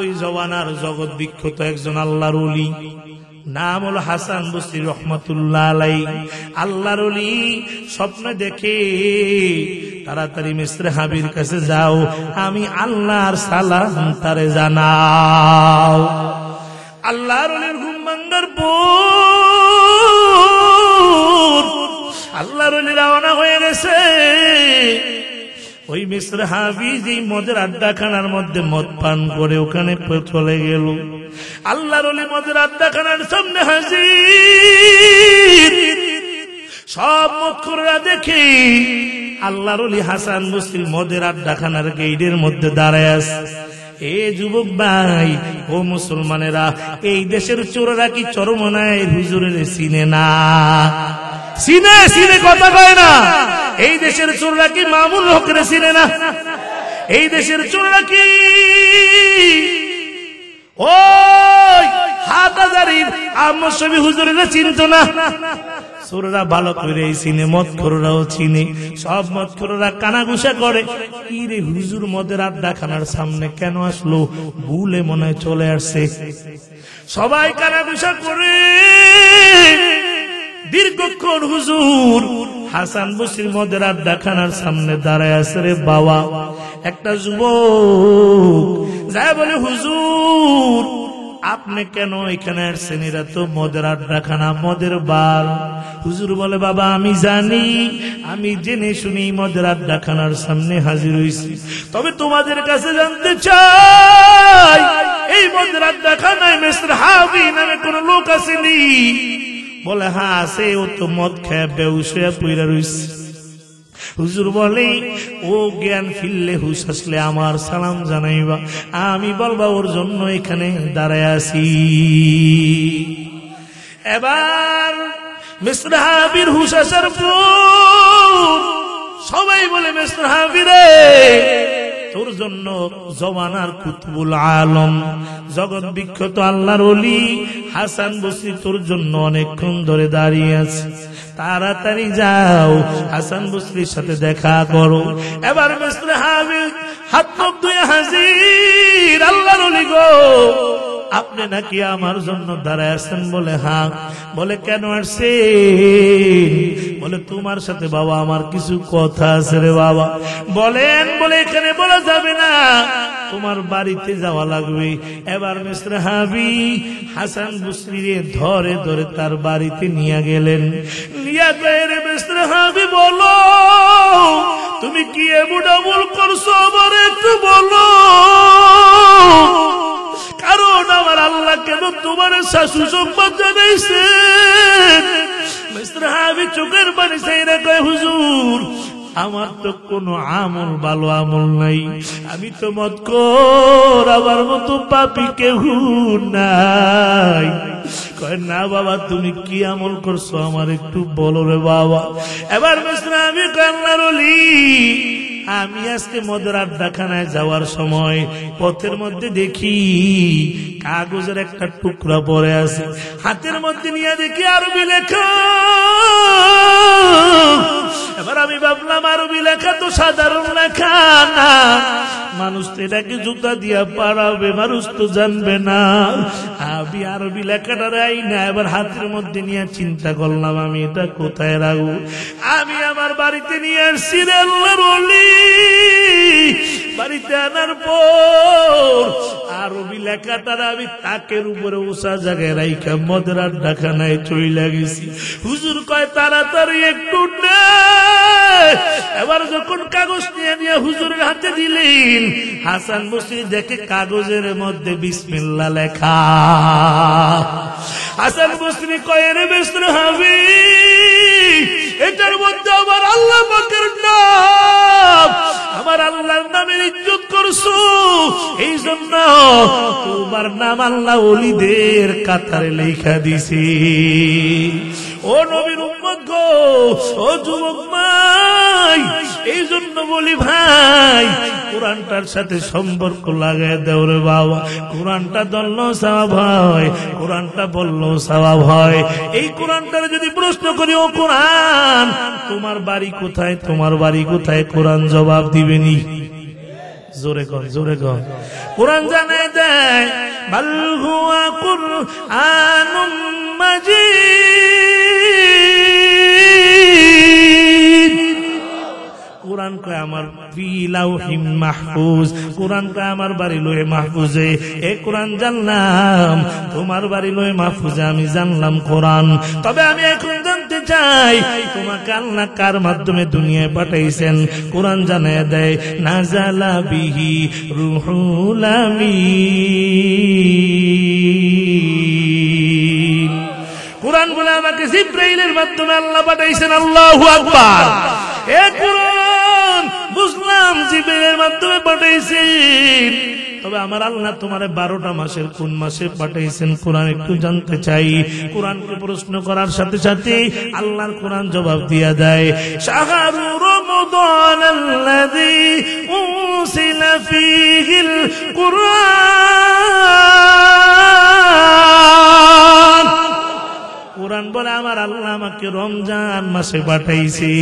ওই জওয়ানার জগৎ বিখ্যাত একজন আল্লাহর অলি নাম হল হাসান বস্তি রহমতুল্লাহ আলাই আল্লাহর অলি স্বপ্ন দেখে তাড়াতাড়ি মিস্ত্রে হাবির কাছে যাও আমি আল্লাহর সালাম তারে জানাও আল্লাহর অলির ঘুম ভাঙ্গার আল্লাহর অলি রওনা হয়ে গেছে ওই মিস্টার হাফিজ এই মদের আড্ডাখানার মধ্যে মদ পান করে ওখানে চলে গেল আল্লাহর রলি মদের আড্ডাখানার সামনে হাসি সব মক্ষরা দেখে দেখি আল্লাহর অলি হাসান মুসলিম মদের আড্ডাখানার গেইডের মধ্যে দাঁড়ায় আছে এ যুবক ভাই ও মুসলমানেরা এই দেশের চোররা কি চরমনায় হুজুরের চিনে না সিনে সিনে কথা কয় না এই দেশের চোররা কি মামুন হকরে সিনে না এই দেশের চোররা কি ও হুজুরেরা না ভালো করে চিনে চিনে সব করে কি রে হুজুর সামনে কেন আসলো ভুলে মনে চলে আসছে সবাই কানাগুষা করে দীর্ঘক্ষণ হুজুর হাসান বসির মধ্যে রাড্ডাখানার সামনে দাঁড়ায় আছে রে বাবা একটা যুবক যায় বলে হুজুর আপনি কেন এখানে আসছেন এরা তো মদের আড্ডাখানা মদের বার হুজুর বলে বাবা আমি জানি আমি জেনে শুনি মদের আড্ডাখানার সামনে হাজির হয়েছি তবে তোমাদের কাছে জানতে চাই এই মদের আড্ডাখানায় মেসর হাবি নামে কোন লোক আসেনি বলে হা আছে ও তো মদ খেয়ে বেউসে পইরা রইছে হুজুর বলে ও জ্ঞান ফিরলে হুস আসলে আমার সালাম জানাইবা আমি বলবা ওর জন্য এখানে দাঁড়ায় আছি এবার মিশ্রাহাবির হাবির আসার পর সবাই বলে হাবিরে তোর জন্য জমানার কুতুবুল আলম জগৎ বিখ্যাত আল্লাহর অলি হাসান বসি তোর জন্য অনেকক্ষণ ধরে দাঁড়িয়ে আছে তাড়াতাড়ি যাও হাসান বসরির সাথে দেখা করো এবার মিস্ত্রি হাবিব হাত মুখ দুয়ে হাজির আল্লাহর অলি গো আপনি নাকি আমার জন্য দাঁড়ায় আসছেন বলে হা হ্যাঁ। বলে কেন আসছে বলে তোমার সাথে বাবা আমার কিছু কথা আছে রে বাবা বলেন বলে এখানে বলা যাবে না তোমার বাড়িতে যাওয়া লাগবে এবার মিস্টার হাবি হাসান বুসরিরে ধরে ধরে তার বাড়িতে নিয়ে গেলেন নিয়ে গেলে মিস্টার হাবি বলো তুমি কি এমন আমল করছো আমার একটু বলো কারণ আমার আল্লাহ কেন তোমার শাশু সম্পদ জানাইছে আমি চোখের বাড়ি সেই না কয় হুজুর আমার তো কোনো আমল ভালো আমল নাই আমি তো মত কর আমার মতো পাপি কেউ নাই কয় না বাবা তুমি কি আমল করছো আমার একটু বলো রে বাবা এবার মিশ্রা আমি কান্নার আমি আজকে মদের আড্ডাখানায় যাওয়ার সময় পথের মধ্যে দেখি কাগজের একটা টুকরা পরে আছে হাতের মধ্যে নিয়ে দেখি আরবি লেখা এবার আমি ভাবলাম আরবি লেখা তো সাধারণ লেখা না মানুষ তো এটাকে জুতা দিয়া পাড়াবে মানুষ তো জানবে না আমি আরবি লেখাটা রাই না এবার হাতের মধ্যে নিয়ে চিন্তা করলাম আমি এটা কোথায় রাখবো আমি আমার বাড়িতে নিয়ে আসছি রে বাড়িতে আনার পর আরবি লেখাটার আমি তাকের উপরে উষা জায়গায় রাইখা মদের আড্ডাখানায় চই গেছি হুজুর কয় তাড়াতাড়ি একটু না এবার যখন কাগজ নিয়ে নিয়ে হুজুরের হাতে দিলেন হাসান মুসি দেখে কাগজের মধ্যে বিসমিল্লা লেখা হাসান মুসি কয়ের বেসর হাবি এটার মধ্যে আমার আল্লাহ পাকের নাম আমার আল্লাহর নামে ইজ্জত করছো এই জন্য তোমার নাম আল্লাহ অলিদের কাতারে লেখা দিছি ও নবীর উম্মত গো ও যুবক মাই এই জন্য বলি ভাই কোরআনটার সাথে সম্পর্ক লাগায় দেও রে বাবা কোরআনটা দলল সাহাব হয় কোরআনটা বলল সাহাব হয় এই কোরআনটারে যদি প্রশ্ন করি ও কোরআন তোমার বাড়ি কোথায় তোমার বাড়ি কোথায় কোরআন জবাব দিবেনি জোরে কর জোরে কর কোরআন জানায় দেয় বাল্হুয়া কুরআনুম মাজিদ হিম এ জানলাম আমি জানলাম কোরআন তবে আমি এখন জানতে চাই তোমাকে আল্লাহ কার মাধ্যমে দুনিয়ায় পাঠাইছেন কোরআন জানায় দেয় না জালা বিহি রুহুলামি কোরআন বলে আমাকে জিব্রাইলের মাধ্যমে আল্লাহ পাঠাইছেন আল্লাহু আকবার এ কোরআন বুঝলাম জিব্রাইলের মাধ্যমে পাঠাইছেন তবে আমার আল্লাহ তোমার বারোটা মাসের কোন মাসে পাঠিয়েছেন কোরআন একটু জানতে চাই কোরআনকে প্রশ্ন করার সাথে সাথে আল্লাহর কোরআন জবাব দিয়া দেয় কোরআন আমার আল্লাহ আমাকে রমজান মাসে পাঠাইছে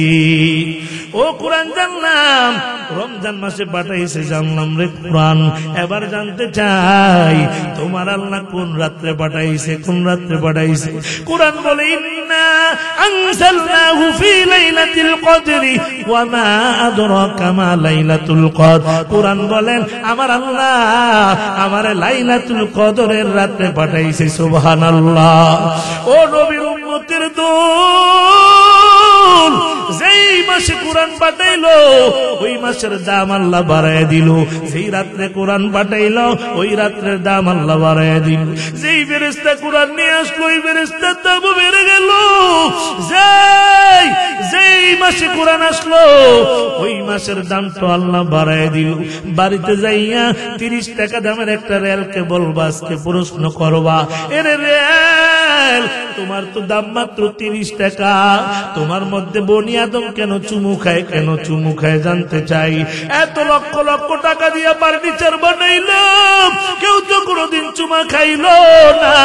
ও কোরআন জানলাম রমজান মাসে পাঠাইছে জানলাম রে কোরআন এবার জানতে চাই তোমার আল্লাহ কোন রাত্রে পাঠাইছে কোন রাত্রে পাঠাইছে কোরআন বলে ইন্না আনসালনাহু ফি লাইলাতিল কদরি ওয়া মা আদরাকা মা লাইলাতুল কদর কোরআন বলেন আমার আল্লাহ আমার লাইলাতুল কদরের রাতে পাঠাইছে সুবহানাল্লাহ ও নবীর রহমতের দোল যেই মাসে কোরআন পাঠাইল ওই মাসের দাম আল্লাহ বাড়ায় দিল যেই রাত্রে কোরআন পাঠাইল ওই রাত্রের দাম আল্লাহ বাড়ায় দিল যেই ফেরেস্তা কোরআন নিয়ে আসলো ওই বেরেস্তার দামও বেড়ে গেল যেই যেই মাসে কোরআন আসলো ওই মাসের দাম তো আল্লাহ বাড়ায় দিল বাড়িতে যাইয়া তিরিশ টাকা দামের একটা রেলকে বলবা আজকে প্রশ্ন করবা এর রেল মাল তোমার তো দাম মাত্র তিরিশ টাকা তোমার মধ্যে বনি আদম কেন চুমু খায় কেন চুমু খায় জানতে চাই এত লক্ষ লক্ষ টাকা দিয়ে ফার্নিচার কেউ তো কোনোদিন চুমা খাইল না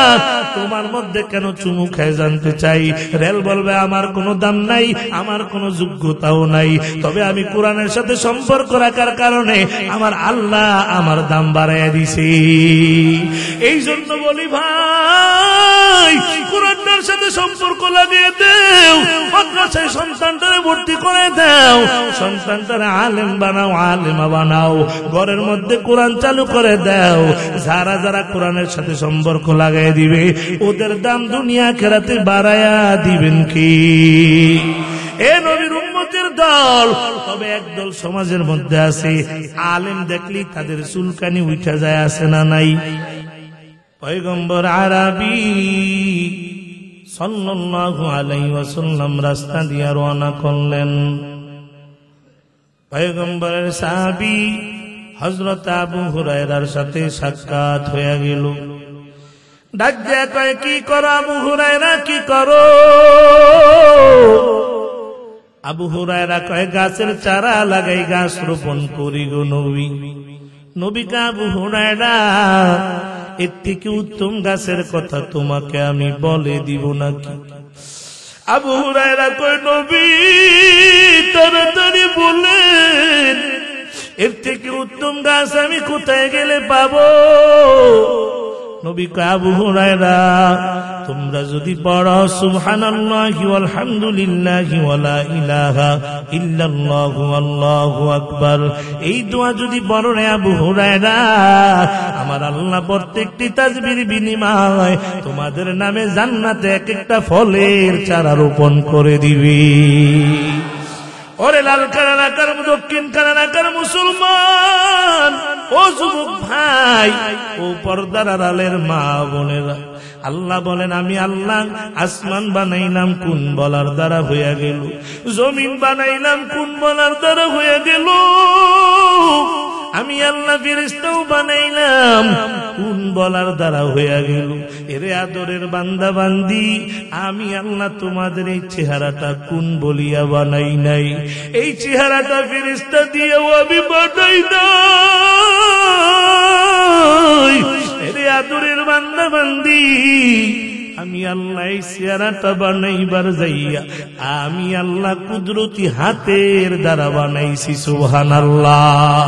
তোমার মধ্যে কেন চুমু খায় জানতে চাই রেল বলবে আমার কোনো দাম নাই আমার কোনো যোগ্যতাও নাই তবে আমি কোরআনের সাথে সম্পর্ক রাখার কারণে আমার আল্লাহ আমার দাম বাড়াইয়া দিছে এই জন্য বলি ভাই কোরআনটার সাথে সম্পর্ক লাগিয়ে দেও মাদ্রাসায় সন্তানটারে ভর্তি করে দেও সন্তানটারে আলেম বানাও আলেমা বানাও ঘরের মধ্যে কোরআন চালু করে দাও যারা যারা কোরআনের সাথে সম্পর্ক লাগাই দিবে ওদের দাম দুনিয়া খেরাতে বাড়ায়া দিবেন কি এ নবীর উন্মতের দল তবে একদল সমাজের মধ্যে আছে আলেম দেখলি তাদের চুলকানি উঠা যায় আছে না নাই পয়গম্বর আরবি সাল্লাল্লাহু রাস্তা দিয়ে রওনা করলেন পয়গম্বরের সাহাবি হজরত আবু হুরায়রার সাথে সাক্ষাৎ হয়ে গেল ডাক কয় কি কর আবু হুরায়রা কি করো আবু হুরায়রা কয় গাছের চারা লাগাই গাছ রোপণ করি গো নবী নবিকা আবু হুরায়রা এর থেকে উত্তম গাছের কথা তোমাকে আমি বলে দিব নাকি আবু হুরায়রা কই এর থেকে উত্তম গাছ আমি কোথায় গেলে পাবো নবী কাবু হুরায়রা তোমরা যদি পড়ো সুবহানাল্লাহি আলহামদুলিল্লাহি ওয়ালা ইলাহা ইল্লাল্লাহু আল্লাহু আকবার এই দোয়া যদি পড়ো রে আবু হুরায়রা আমার আল্লাহ প্রত্যেকটি তাসবির বিনিময় তোমাদের নামে জান্নাতে এক একটা ফলের চারা রোপণ করে দিবি ওরে লাল কানাকার দক্ষিণ কানাকার মুসলমান ও যুবক ভাই ও পর্দার আড়ালের মা বোনেরা আল্লাহ বলেন আমি আল্লাহ আসমান বানাইলাম কোন বলার দ্বারা হইয়া গেল জমিন বানাইলাম কোন বলার দ্বারা হইয়া গেল আমি আল্লাহ ফিরিস্তাও বানাইলাম কোন বলার দ্বারা হইয়া গেল এরে আদরের বান্দা বান্দি আমি আল্লাহ তোমাদের এই চেহারাটা কোন বলিয়া বানাই নাই এই চেহারাটা ফিরিস্তা দিয়েও আমি বানাই নাই এরে আদরের বান্দা বান্দি আমি আল্লাহ চেহারাটা বানাইবার যাইয়া আমি আল্লাহ কুদরতি হাতের দ্বারা বানাইছি সুহান আল্লাহ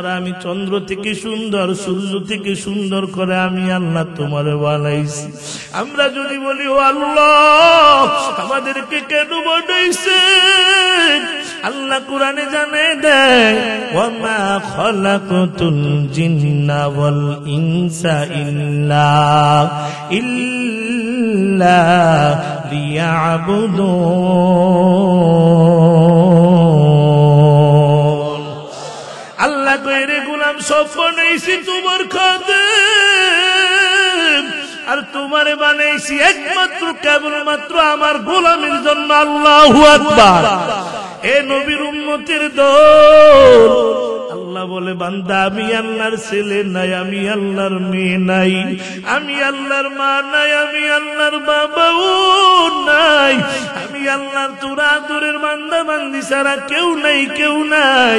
তোমার আমি চন্দ্র থেকে সুন্দর সূর্য থেকে সুন্দর করে আমি আল্লাহ তোমার বানাইছি আমরা যদি বলি ও আল্লাহ আমাদেরকে কেন বানাইছে আল্লাহ কোরআনে জানে দেয় ওমা খলাকুতুল জিন্না ওয়াল ইনসা ইল্লা সফর তোমার খাদে আর তোমারে বানাইছি একমাত্র কেবলমাত্র আমার গোলামের জন্য আল্লাহ আকবার এ নবীর উন্নতির দল আল্লাহ বলে বান্দা আমি আল্লাহর ছেলে নাই আমি আল্লাহর মেয়ে নাই আমি আল্লাহর মা নাই আমি আল্লাহর বাবাও নাই আমি আল্লাহর তোরা দূরের বান্দা বান্দি ছাড়া কেউ নাই কেউ নাই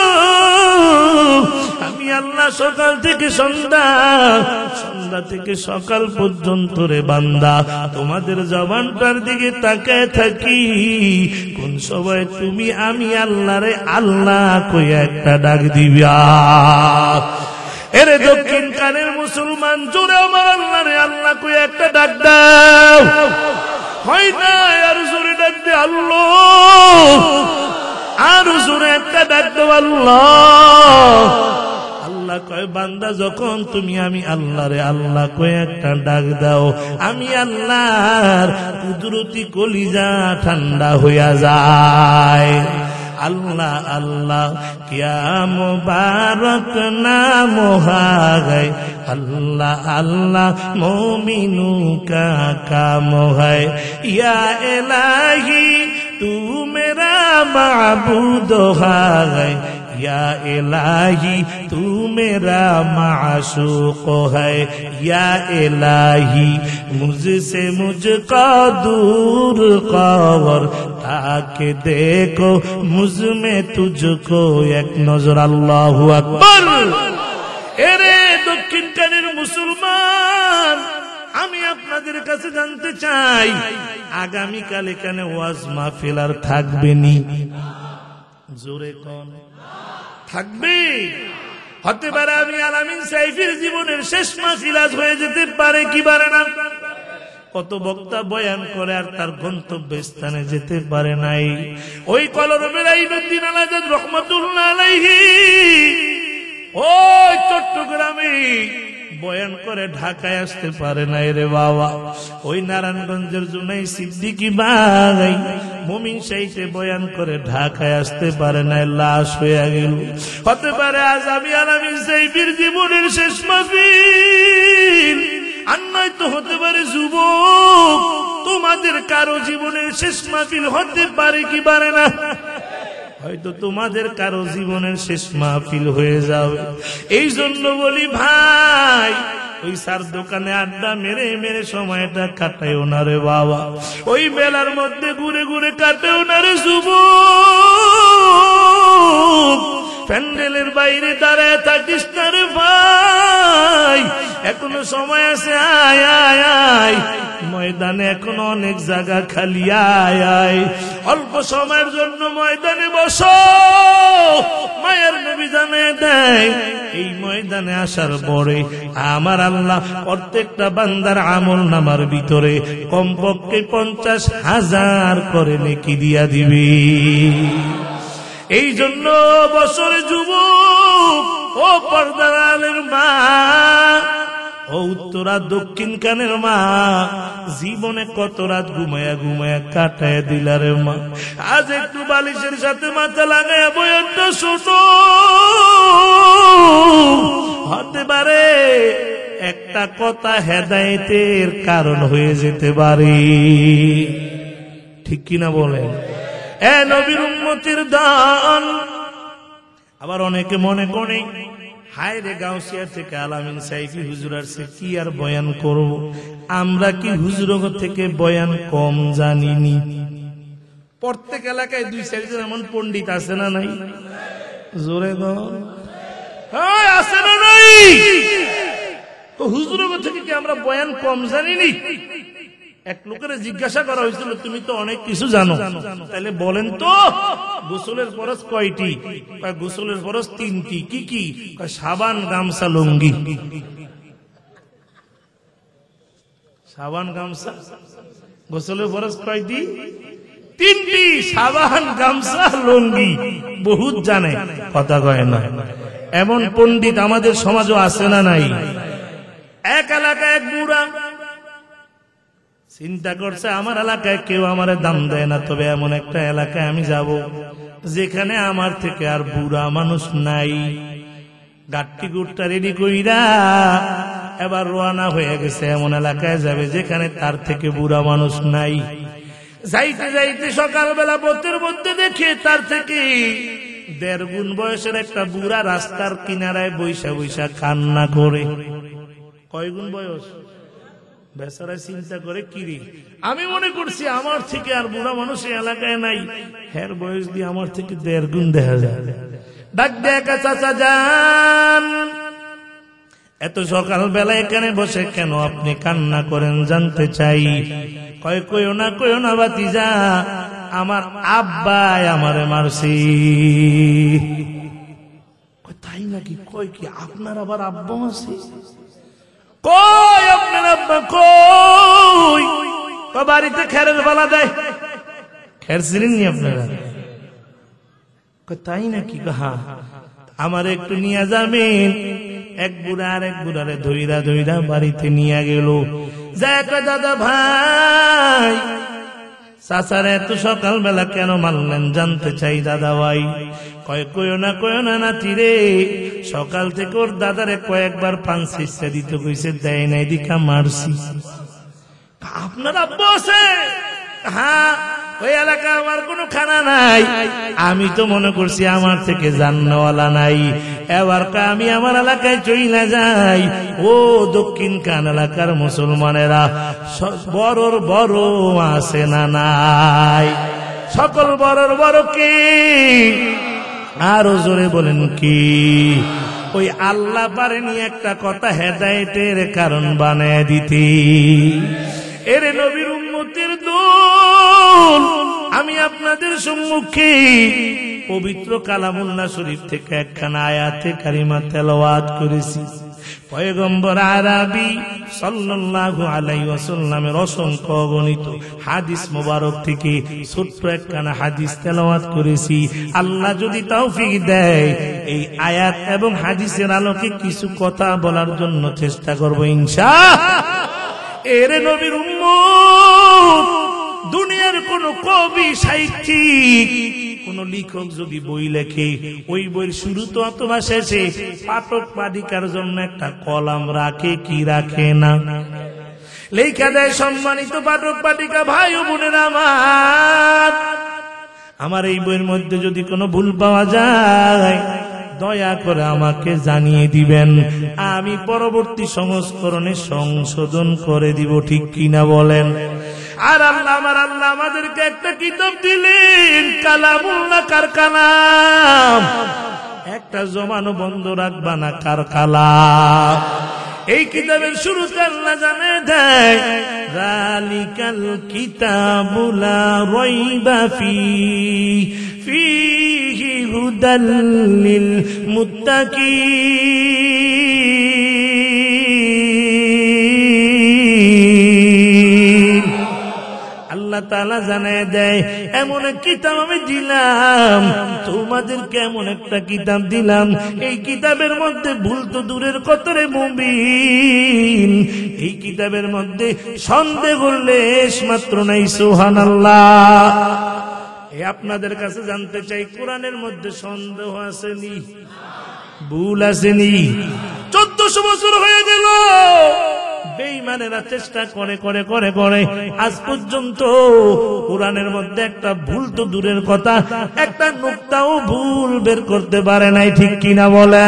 আমি আল্লাহ সকাল থেকে সন্ধ্যা সন্ধ্যা থেকে সকাল পর্যন্ত রে বান্দা তোমাদের জবানটার দিকে তাকায় থাকি কোন সময় তুমি আমি রে আল্লাহ কই একটা ডাক দিবা এরে দক্ষিণ কানের মুসলমান জোরে আমার আল্লাহ রে আল্লাহ কই একটা ডাক দাও হয় না আর জোরে ডাক দে আল্লাহ একটা ডাক আল্লাহ আল্লাহ কয় বান্দা যখন তুমি আমি আল্লাহরে আল্লাহ কয়ে একটা ডাক দাও আমি আল্লাহর কুদরতি কলিজা ঠান্ডা হইয়া যায় আল্লাহ আল্লাহ কিয়াম বারক নাম হাগাই আল্লাহ আল্লাহ মমিনু কাকা মহায় ইয়া এলাহী معبود ہے یا الہی تو میرا معشوق ہے یا الہی مجھ سے مجھ کا دور قور تاکہ دیکھو مجھ میں تجھ کو ایک نظر اللہ اکبر ارے کنر مسلمان আমি আপনাদের কাছে জানতে চাই আগামীকাল এখানে ওয়াজ মাহফিল আর থাকবে নি জোরে কন থাকবে হতে পারে আমি আলামিন সাইফের জীবনের শেষ মাহফিল আজ হয়ে যেতে পারে কি পারে না কত বক্তা বয়ান করে আর তার গন্তব্য স্থানে যেতে পারে নাই ওই কলরবের আইনুদ্দিন আলাজাদ রহমতুল্লাহ ওই চট্টগ্রামে বয়ান করে ঢাকায় আসতে পারে নাই রে বাবা ওই নারায়ণগঞ্জের জুনাই সিদ্দিকি বাই মুমিন সাইতে বয়ান করে ঢাকায় আসতে পারে নাই লাশ হয়ে গেল হতে পারে আজ আমি আর আমি বীর জীবনের শেষ মাফিল আর তো হতে পারে যুব তোমাদের কারো জীবনের শেষ মাফিল হতে পারে কি পারে না হয়তো তোমাদের কারো জীবনের শেষ মাহফিল হয়ে যাবে এই জন্য বলি ভাই ওই সার দোকানে আড্ডা মেরে মেরে সময়টা কাটায় না বাবা ওই বেলার মধ্যে ঘুরে ঘুরে কাটেও না রে প্যান্ডেলের বাইরে দাঁড়ায় থাকিস না ভাই এখনো সময় আছে আয় আয় আয় ময়দানে এখন অনেক জায়গা খালি আয় আয় অল্প সময়ের জন্য ময়দানে বসো মায়ের নবী জানে দেয় এই ময়দানে আসার পরে আমার আল্লাহ প্রত্যেকটা বান্দার আমল নামার ভিতরে কমপক্ষে পঞ্চাশ হাজার করে নেকি দিয়া দিবি এই জন্য বছর যুবক ও পর্দারালের মা ও উত্তরা দক্ষিণ কানের মা জীবনে কত রাত ঘুমায়া ঘুমায়া কাটায় দিলারে মা আজ একটু বালিশের সাথে মাথা লাগায় বয়ানটা ছোট হতে পারে একটা কথা হেদায়েতের কারণ হয়ে যেতে পারে ঠিক কিনা বলেন এ দান আবার অনেকে মনে করে হায় রে গাউসিয়ার থেকে আলামিন সাইফি হুজুর আসছে কি আর বয়ান করব আমরা কি হুজুর থেকে বয়ান কম জানিনি প্রত্যেক এলাকায় দুই চারজন এমন পণ্ডিত আছে না নাই জোরে গ হ্যাঁ, আছে না নাই হুজুরগ থেকে কি আমরা বয়ান কম জানিনি এক লোকের জিজ্ঞাসা করা হয়েছিল তুমি তো অনেক কিছু জানো তাহলে বলেন তো গোসলের কয়টি গোসলের তিনটি কি কি সাবান গামছা লুঙ্গি সাবান গোসলের কয়টি তিনটি সাবান লুঙ্গি বহুত জানে কথা কয় না এমন পণ্ডিত আমাদের সমাজও আছে না নাই এক এলাকা এক বুড়া চিন্তা করছে আমার এলাকায় কেউ আমার দাম দেয় না তবে এমন একটা এলাকায় আমি যাব যেখানে আমার থেকে আর বুড়া মানুষ নাই গাটটি গুটটা রেডি কইরা এবার রোয়ানা হয়ে গেছে এমন এলাকায় যাবে যেখানে তার থেকে বুড়া মানুষ নাই যাইতে যাইতে সকালবেলা পথের মধ্যে দেখে তার থেকে দেড় গুণ বয়সের একটা বুড়া রাস্তার কিনারায় বৈশা বৈশা কান্না করে কয় গুণ বয়স বেচারায় চিন্তা করে কিরি আমি মনে করছি আমার থেকে আর বুড়া মানুষ এলাকায় নাই হের বয়স দিয়ে আমার থেকে দেড় গুণ দেখা যায় ডাক দেখা চাচা যান এত সকাল বেলা এখানে বসে কেন আপনি কান্না করেন জানতে চাই কয় কইও না কয়ও না বাতি যা আমার আব্বাই আমারে মারছি তাই নাকি কয় কি আপনার আবার আব্বা আছে কই আপনার আব্বা বাড়িতে খেরের বালা দেয় খের ছিলেননি আপনারা তাই নাকি কাহা আমার একটু নিয়ে যাবেন এক বুড়া আর এক বুড়ারে ধৈরা ধৈরা বাড়িতে নিয়ে গেল যা দাদা ভাই চাচার এত সকালবেলা কেন মানলেন জানতে চাই দাদা ভাই কয় কয় না কয় না না তীরে সকাল থেকে ওর দাদারে কয়েকবার পান শিষ্য দিতে কইছে দেয় নাই দিকা মারছি আপনার আব্বু আছে হ্যাঁ ওই এলাকা আমার কোনো খানা নাই আমি তো মনে করছি আমার থেকে জান্নওয়ালা নাই এবার আমি আমার এলাকায় না যাই ও দক্ষিণ কান এলাকার মুসলমানেরা বড় বড় আসে না নাই সকল বড় বড় কি আরো জোরে বলেন কি ওই আল্লাহ পারেনি একটা কথা হেদায়েতের কারণ বানায় দিতে এর নবীর উন্মতির আপনাদের সম্মুখে পবিত্র কালামুল্লা শরীফ থেকে একখানা আয়াতে কারিমা তেলাওয়াত করেছি অসংখ্য গণিত হাদিস মোবারক থেকে একখানা হাদিস তেলাওয়াত করেছি আল্লাহ যদি তৌফিক দেয় এই আয়াত এবং হাদিসের আলোকে কিছু কথা বলার জন্য চেষ্টা করব ইনসা এর নবীর উম্মত দুনিয়ার কোন কবি সাহিত্যিক কোন লেখক যদি বই লেখে ওই বইয়ের শুরু তো অথবা শেষে পাঠক পাঠিকার জন্য একটা কলাম রাখে কি রাখে না লেখা দেয় সম্মানিত পাঠক পাঠিকা ভাই ও বোনের আমার আমার এই বইয়ের মধ্যে যদি কোনো ভুল পাওয়া যায় দয়া করে আমাকে জানিয়ে দিবেন আমি পরবর্তী সংস্করণে সংশোধন করে দিব ঠিক কিনা বলেন আর আল্লাহ আমার আল্লাহ আমাদেরকে একটা কিতাব দিলেন কালামুল্লাহ কারখানা একটা জমানো বন্ধ রাখবা না কার এই কিতাবের শুরু কাল্লা জানে দেয় রালিকাল কিতাবুলা রইবা ফি ফিহি হুদাল লিল তালা জানায় দেয় এমন এক কিতাব আমি দিলাম তোমাদের কেমন একটা কিতাব দিলাম এই কিতাবের মধ্যে ভুল তো দূরের কত রে এই কিতাবের মধ্যে সন্দেহ করলে মাত্র নাই সোহান আল্লাহ আপনাদের কাছে জানতে চাই কোরআনের মধ্যে সন্দেহ আসেনি ভুল আসেনি চোদ্দশো বছর হয়ে গেল বেইমানেরা চেষ্টা করে করে করে করে আজ পর্যন্ত কোরআনের মধ্যে একটা ভুল তো দূরের কথা একটা নুক্তাও ভুল বের করতে পারে নাই ঠিক কিনা বলে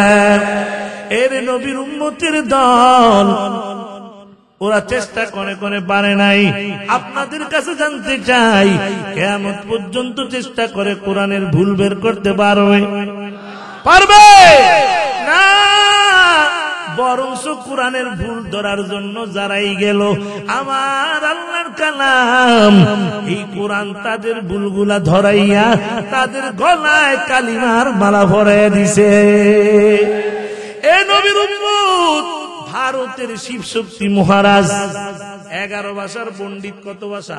এর নবীর উন্মতির দল ওরা চেষ্টা করে করে পারে নাই আপনাদের কাছে জানতে চাই কেমন পর্যন্ত চেষ্টা করে কোরআনের ভুল বের করতে পারবে পারবে না বরংস কোরআনের ভুল ধরার জন্য যারাই গেল আমার আল্লাহর কালাম এই কোরআন তাদের ভুলগুলা ধরাইয়া তাদের গলায় কালিমার মালা ভরাইয়া দিছে এ নবীর উম্মত ভারতের শিবশক্তি মহারাজ এগারো ভাষার পণ্ডিত কত ভাষা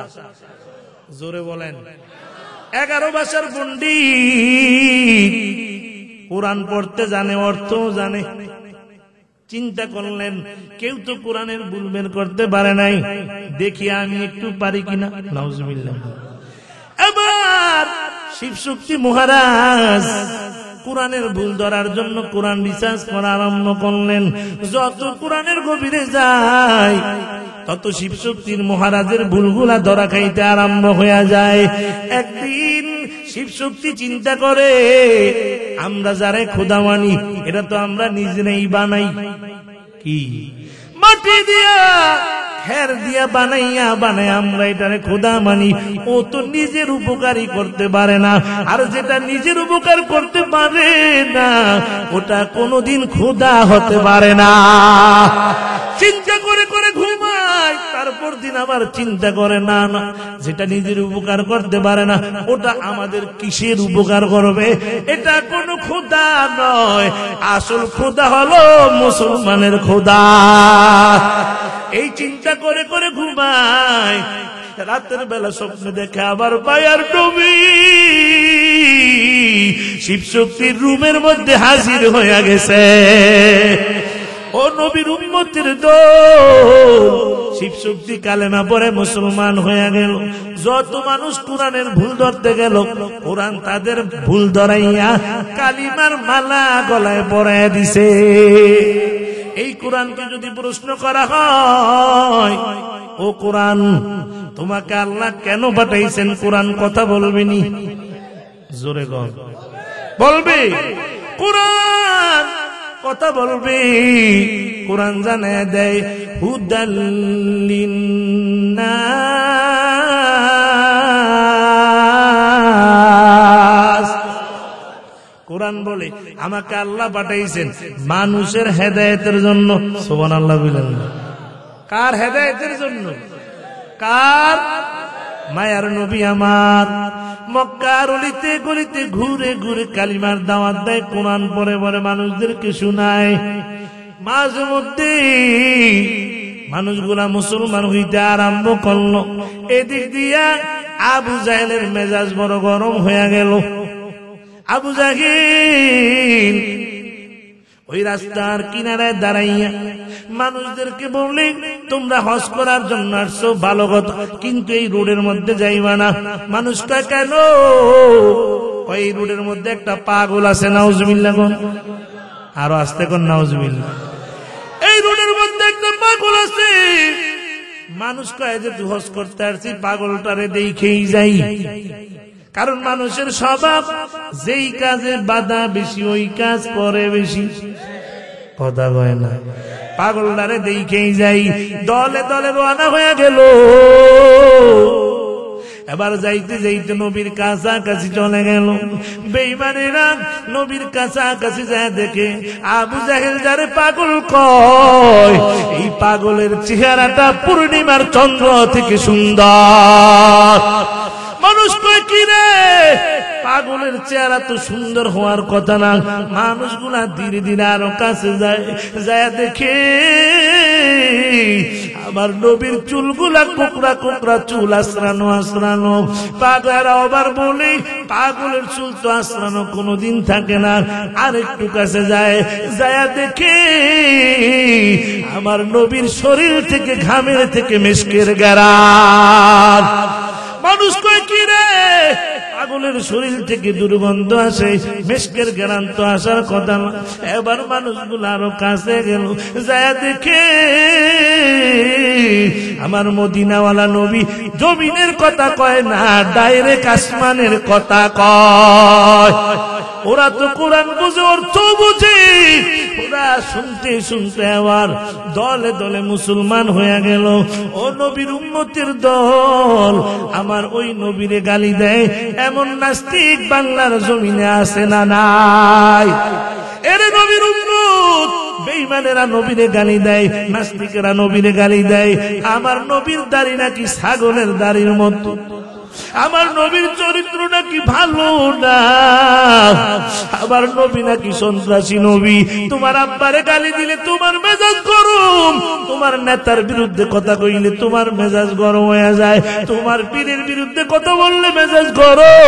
জোরে বলেন এগারো ভাষার পণ্ডিত কোরআন পড়তে জানে অর্থও জানে চিন্তা করলেন কেউ তো কোরআনের ভুল বের করতে পারে নাই দেখি আমি একটু পারি কিনা আবার এবার শিবশক্তি মহারাজ কোরআনের ভুল ধরার জন্য কোরআন রিসার্চ করা আরম্ভ করলেন যত কোরআনের গভীরে যায় তত শিবশক্তির মহারাজের ভুলগুলা ধরা খাইতে আরম্ভ হয়ে যায় একদিন শিব শক্তি চিন্তা করে আমরা যারে খোদা মানি এটা তো আমরা নিজেরাই বানাই কি মাটি দিয়া খের দিয়া বানাইয়া বানাই আমরা এটারে খোদা মানি ও তো নিজের উপকারই করতে পারে না আর যেটা নিজের উপকার করতে পারে না ওটা কোনোদিন খোদা হতে পারে না চিন্তা করে করে ঘুম তারপর দিন আবার চিন্তা করে না না যেটা নিজের উপকার করতে পারে না ওটা আমাদের কিসের উপকার করবে এটা কোন খোদা নয় আসল খোদা হলো মুসলমানের খোদা এই চিন্তা করে করে ঘুমায় রাতের বেলা স্বপ্ন দেখে আবার পায়ার ডুবি শিবশক্তির রুমের মধ্যে হাজির হয়ে গেছে ও নবীর উন্মতির দোষ শিব শক্তি কালেমা পরে মুসলমান হয়ে গেল যত মানুষ কোরআনের ভুল ধরতে গেল কোরআন তাদের ভুল ধরাইয়া কালিমার মালা গলায় পরায় দিছে এই কোরআনকে যদি প্রশ্ন করা হয় ও কোরআন তোমাকে আল্লাহ কেন পাঠাইছেন কোরআন কথা বলবেনি জোরে গল বলবে কোরআন কথা বলবে কোরআন জানে দেয় হুদাল কোরআন বলে আমাকে আল্লাহ পাঠাইছেন মানুষের হেদায়তের জন্য সোবান আল্লাহ বলেন কার হেদায়তের জন্য কার মায়ার নবী আমার মক্কার রুলিতে গলিতে ঘুরে ঘুরে কালিমার দাওয়াত দেয় কোরআন পরে পরে মানুষদেরকে শোনায় মাঝে মধ্যে মানুষগুলা মুসলমান হইতে আরম্ভ করলো এদিক দিয়া আবু জাহেলের মেজাজ বড় গরম হয়ে গেল আবু জাহিন ওই রাস্তার কিনারে দাঁড়াইয়া মানুষদেরকে বললে তোমরা হস করার জন্য আসছো ভালো কথা কিন্তু এই রোডের মধ্যে যাইবা না মানুষটা কেন এই রোডের মধ্যে একটা পাগল আছে নাউজমিল্লা কোন আরো আসতে কোন নাউজমিল্লা এই রোডের মধ্যে একটা পাগল আছে মানুষ কয়ে যে হস করতে আসছি পাগলটারে দেখেই যাই কারণ মানুষের স্বভাব যেই কাজে বাধা বেশি ওই কাজ করে বেশি কথা হয় না পাগল ডারে দেখেই যাই দলে দলে রানা হয়ে গেল এবার যাইতে যাইতে নবীর কাছাকাছি চলে গেল বেইমানেরা নবীর কাছাকাছি যায় দেখে আবু জাহেল যারে পাগল কয় এই পাগলের চেহারাটা পূর্ণিমার চন্দ্র থেকে সুন্দর মানুষ কই কি রে পাগলের চেহারা তো সুন্দর হওয়ার কথা না মানুষগুলা ধীরে ধীরে আরো কাছে যায় যায় দেখে আমার নবীর চুলগুলা কুকরা কুকরা চুল আসরানো আসরানো পাগলারা আবার বলে পাগলের চুল তো আসরানো কোনোদিন থাকে না আর একটু কাছে যায় যায় দেখে আমার নবীর শরীর থেকে ঘামের থেকে মেশকের গেরা মানুষ কয় কি রে আগুনের শরীর থেকে দুর্গন্ধ আসে মেশকের গ্রান্ত আসার কথা না এবার মানুষগুলো আরো কাছে গেল যায় দেখে আমার মদিনাওয়ালা নবী জমিনের কথা কয় না ডাইরেক্ট আসমানের কথা কয় ওরা তো কোরআন বুঝে অর্থ বুঝে ওরা শুনতে শুনতে আবার দলে দলে মুসলমান হয়ে গেল ও নবীর উন্নতির দল আমার ওই নবীরে গালি দেয় এমন নাস্তিক বাংলার জমিনে আসে না নাই এরে নবীর উন্নত বেইমানেরা নবীরে গালি দেয় নাস্তিকেরা নবীরে গালি দেয় আমার নবীর দাড়ি নাকি ছাগলের দাড়ির মতো আমার নবীর চরিত্র নাকি ভালো না আমার নবী নাকি সন্ত্রাসী নবী তোমার আব্বারে গালি দিলে তোমার মেজাজ গরম তোমার নেতার বিরুদ্ধে কথা কইলে তোমার মেজাজ গরম হয়ে যায় তোমার পীরের বিরুদ্ধে কথা বললে মেজাজ গরম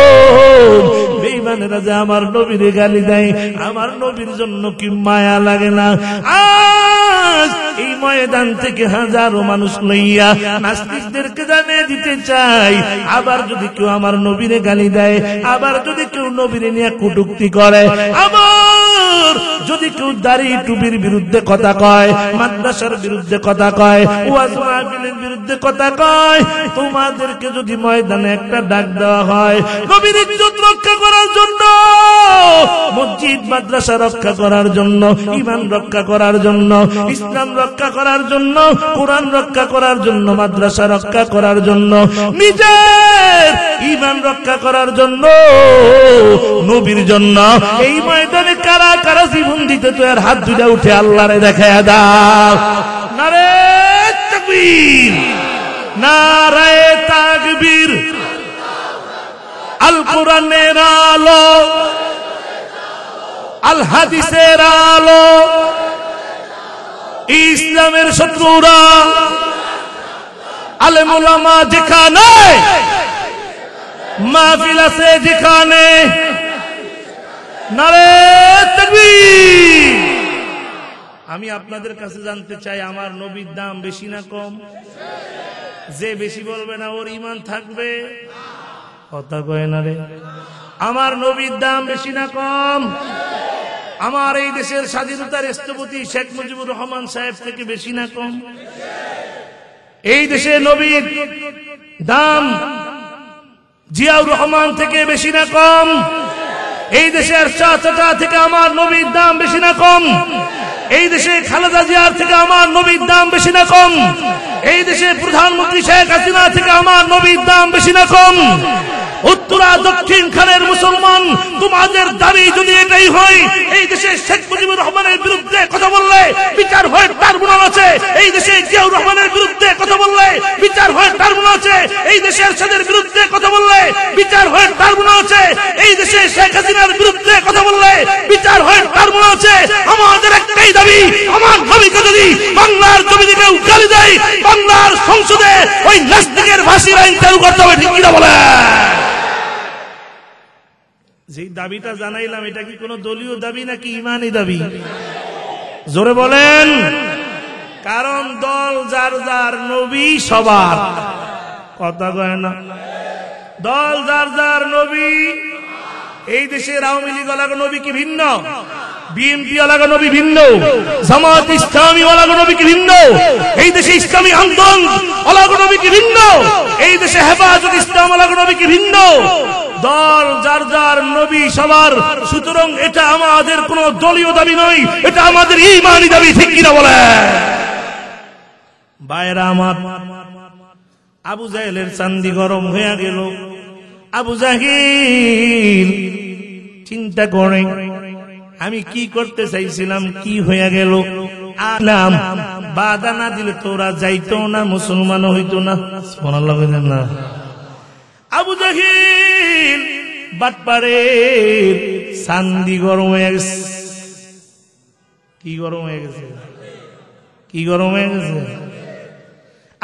বেইমানেরা যে আমার নবীরে গালি দেয় আমার নবীর জন্য কি মায়া লাগে না এই ময়দান থেকে হাজারো মানুষ লইয়া নাস্তিকদেরকে জানিয়ে দিতে চাই আবার আবার যদি কেউ আমার নবীরে গালি দেয় আবার যদি কেউ নবীরে নিয়ে কুটুক্তি করে আমার যদি কেউ দাঁড়িয়ে টুপির বিরুদ্ধে কথা কয় মাদ্রাসার বিরুদ্ধে কথা কয় ওয়াজ বিরুদ্ধে কথা কয় তোমাদেরকে যদি ময়দানে একটা ডাক দেওয়া হয় নবীর ইজ্জত রক্ষা করার জন্য মসজিদ মাদ্রাসা রক্ষা করার জন্য ইমান রক্ষা করার জন্য ইসলাম রক্ষা করার জন্য কোরআন রক্ষা করার জন্য মাদ্রাসা রক্ষা করার জন্য নিজের ইমান রক্ষা করার জন্য নবীর জন্য এই ময়দানে কারা কারা জীবন দিতে তো আর হাত দুটা উঠে আল্লাহরে দেখায় দাও নারে তকবীর নারায় তাকবীর আল কোরআনের আলো আল হাদিসের আলো ইসলামের শত্রুরা আলেমুলামা যেখানে মাহফিল আছে যেখানে নারে আমি আপনাদের কাছে জানতে চাই আমার নবীর দাম বেশি না কম যে বেশি বলবে না ওর ইমান থাকবে কথা কয় না রে আমার নবীর দাম বেশি না কম আমার এই দেশের স্বাধীনতার রাষ্ট্রপতি শেখ মুজিবুর রহমান সাহেব থেকে বেশি না কম এই দেশে নবীর দাম জিয়াউর রহমান থেকে বেশি না কম এই দেশের চা চা থেকে আমার নবীর দাম বেশি না কম এই দেশে খালেদা জিয়ার থেকে আমার নবীর দাম বেশি না কম এই দেশে প্রধানমন্ত্রী শেখ হাসিনা থেকে আমার নবীর দাম বেশি না কম উত্তরা দক্ষিণ খানের মুসলমান তোমাদের দাবি যদি এটাই হয় এই দেশে শেখ মুজিবুর রহমানের বিরুদ্ধে কথা বললে বিচার হয় ট্রাইব্যুনাল আছে এই দেশে জিয়াউর রহমানের বিরুদ্ধে কথা বললে বিচার হয় ট্রাইব্যুনাল আছে এই দেশে এরশাদের বিরুদ্ধে কথা বললে বিচার হয় ট্রাইব্যুনাল আছে এই দেশে শেখ হাসিনার বিরুদ্ধে কথা বললে বিচার হয় ট্রাইব্যুনাল আছে আমাদের একটাই দাবি আমার নবীকে যদি বাংলার জমিতে কেউ গালি দেয় বাংলার সংসদে ওই নাস্তিকের ভাষীর আইন চালু করতে হবে ঠিক কিনা বলে যে দাবিটা জানাইলাম এটা কি কোন দলীয় দাবি নাকি ইমানি দাবি জোরে বলেন কারণ দল যার যার নবী সবার কথা কয় না দল যার যার নবী এই দেশের আওয়ামী লীগ নবী কি ভিন্ন এই দেশে ভিন্ন এই দেশে হেফাজত ভিন্ন যার যার সবার সুতরাং এটা আমাদের কোন দলীয় দাবি নয় এটা আমাদের ইমানি দাবি ঠিক কিনা বলে বাইরা আমার আবু জাহেলের চান্দি গরম হয়ে গেল আবু জাহিল চিন্তা করে আমি কি করতে চাইছিলাম কি হয়ে গেল আলাম বাধা না দিলে তোরা যাইতো না মুসলমান হইতো না না আবু জাহিল বাটপারে সান্দি গরম হয়ে গেছে কি গরম হয়ে গেছে কি গরম হয়ে গেছে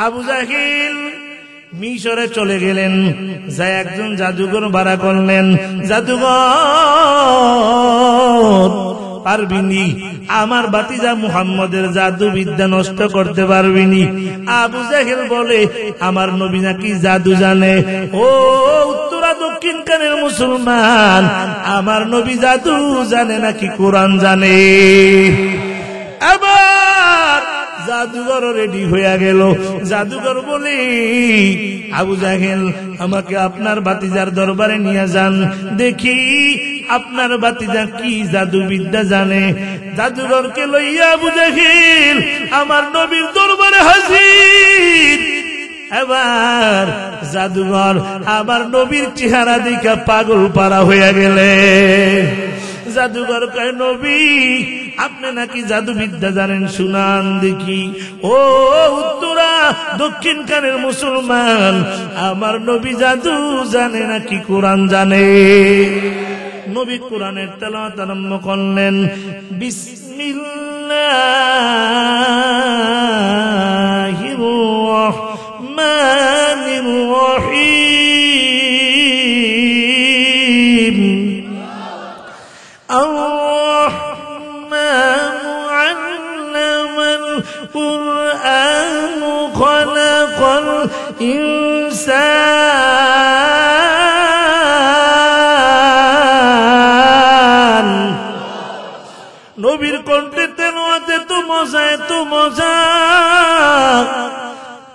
আবু জাহিল মিশরে চলে গেলেন যা একজন জাদুঘর ভাড়া করলেন জাদুঘর মোহাম্মদ পারবিনি আমার বাতিজা মুহাম্মদের জাদু বিদ্যা নষ্ট করতে পারবিনি আবু জাহেল বলে আমার নবী নাকি জাদু জানে ও উত্তরা দক্ষিণ কানের মুসলমান আমার নবী জাদু জানে নাকি কোরআন জানে আবার জাদুঘর রেডি হইয়া গেল জাদুঘর বলে আবু জাহেল আমাকে আপনার বাতিজার দরবারে নিয়ে যান দেখি আপনার বাতিজা কি বিদ্যা জানে জাদুঘরকে লইয়া বুঝাহিল আমার নবীর দরবারে হাজির এবার জাদুঘর আমার নবীর চেহারা দিকে পাগল পারা হইয়া গেলে জাদুঘর কয় নবী আপনি নাকি জাদুবিদ্যা জানেন শুনান দেখি ও উত্তরা দক্ষিণ কানের মুসলমান আমার নবী জাদু জানে নাকি কোরআন জানে নবী কোরআনের তেলা আরম্ভ করলেন বিসমিল্লাহির মজা এত মজা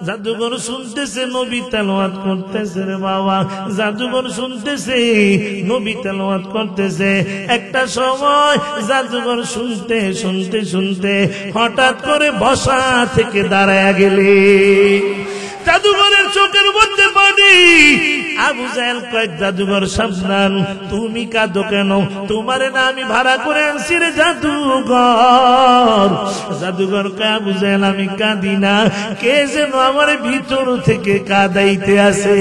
জাদুঘর শুনতেছে নবী তেলোয়াত করতেছে রে বাবা জাদুঘর শুনতেছে নবী তেলোয়াত করতেছে একটা সময় জাদুঘর শুনতে শুনতে শুনতে হঠাৎ করে বসা থেকে দাঁড়ায় গেলে জাদুঘরের চোখের মধ্যে পানি আবু জাহেল কয়েক জাদুঘর সাবধান তুমি কাঁদো কেন তোমার না আমি ভাড়া করে আনছি রে জাদুঘর জাদুঘর আবু জাহেল আমি কাঁদি না কে যেন আমার ভিতর থেকে কাদাইতে আছে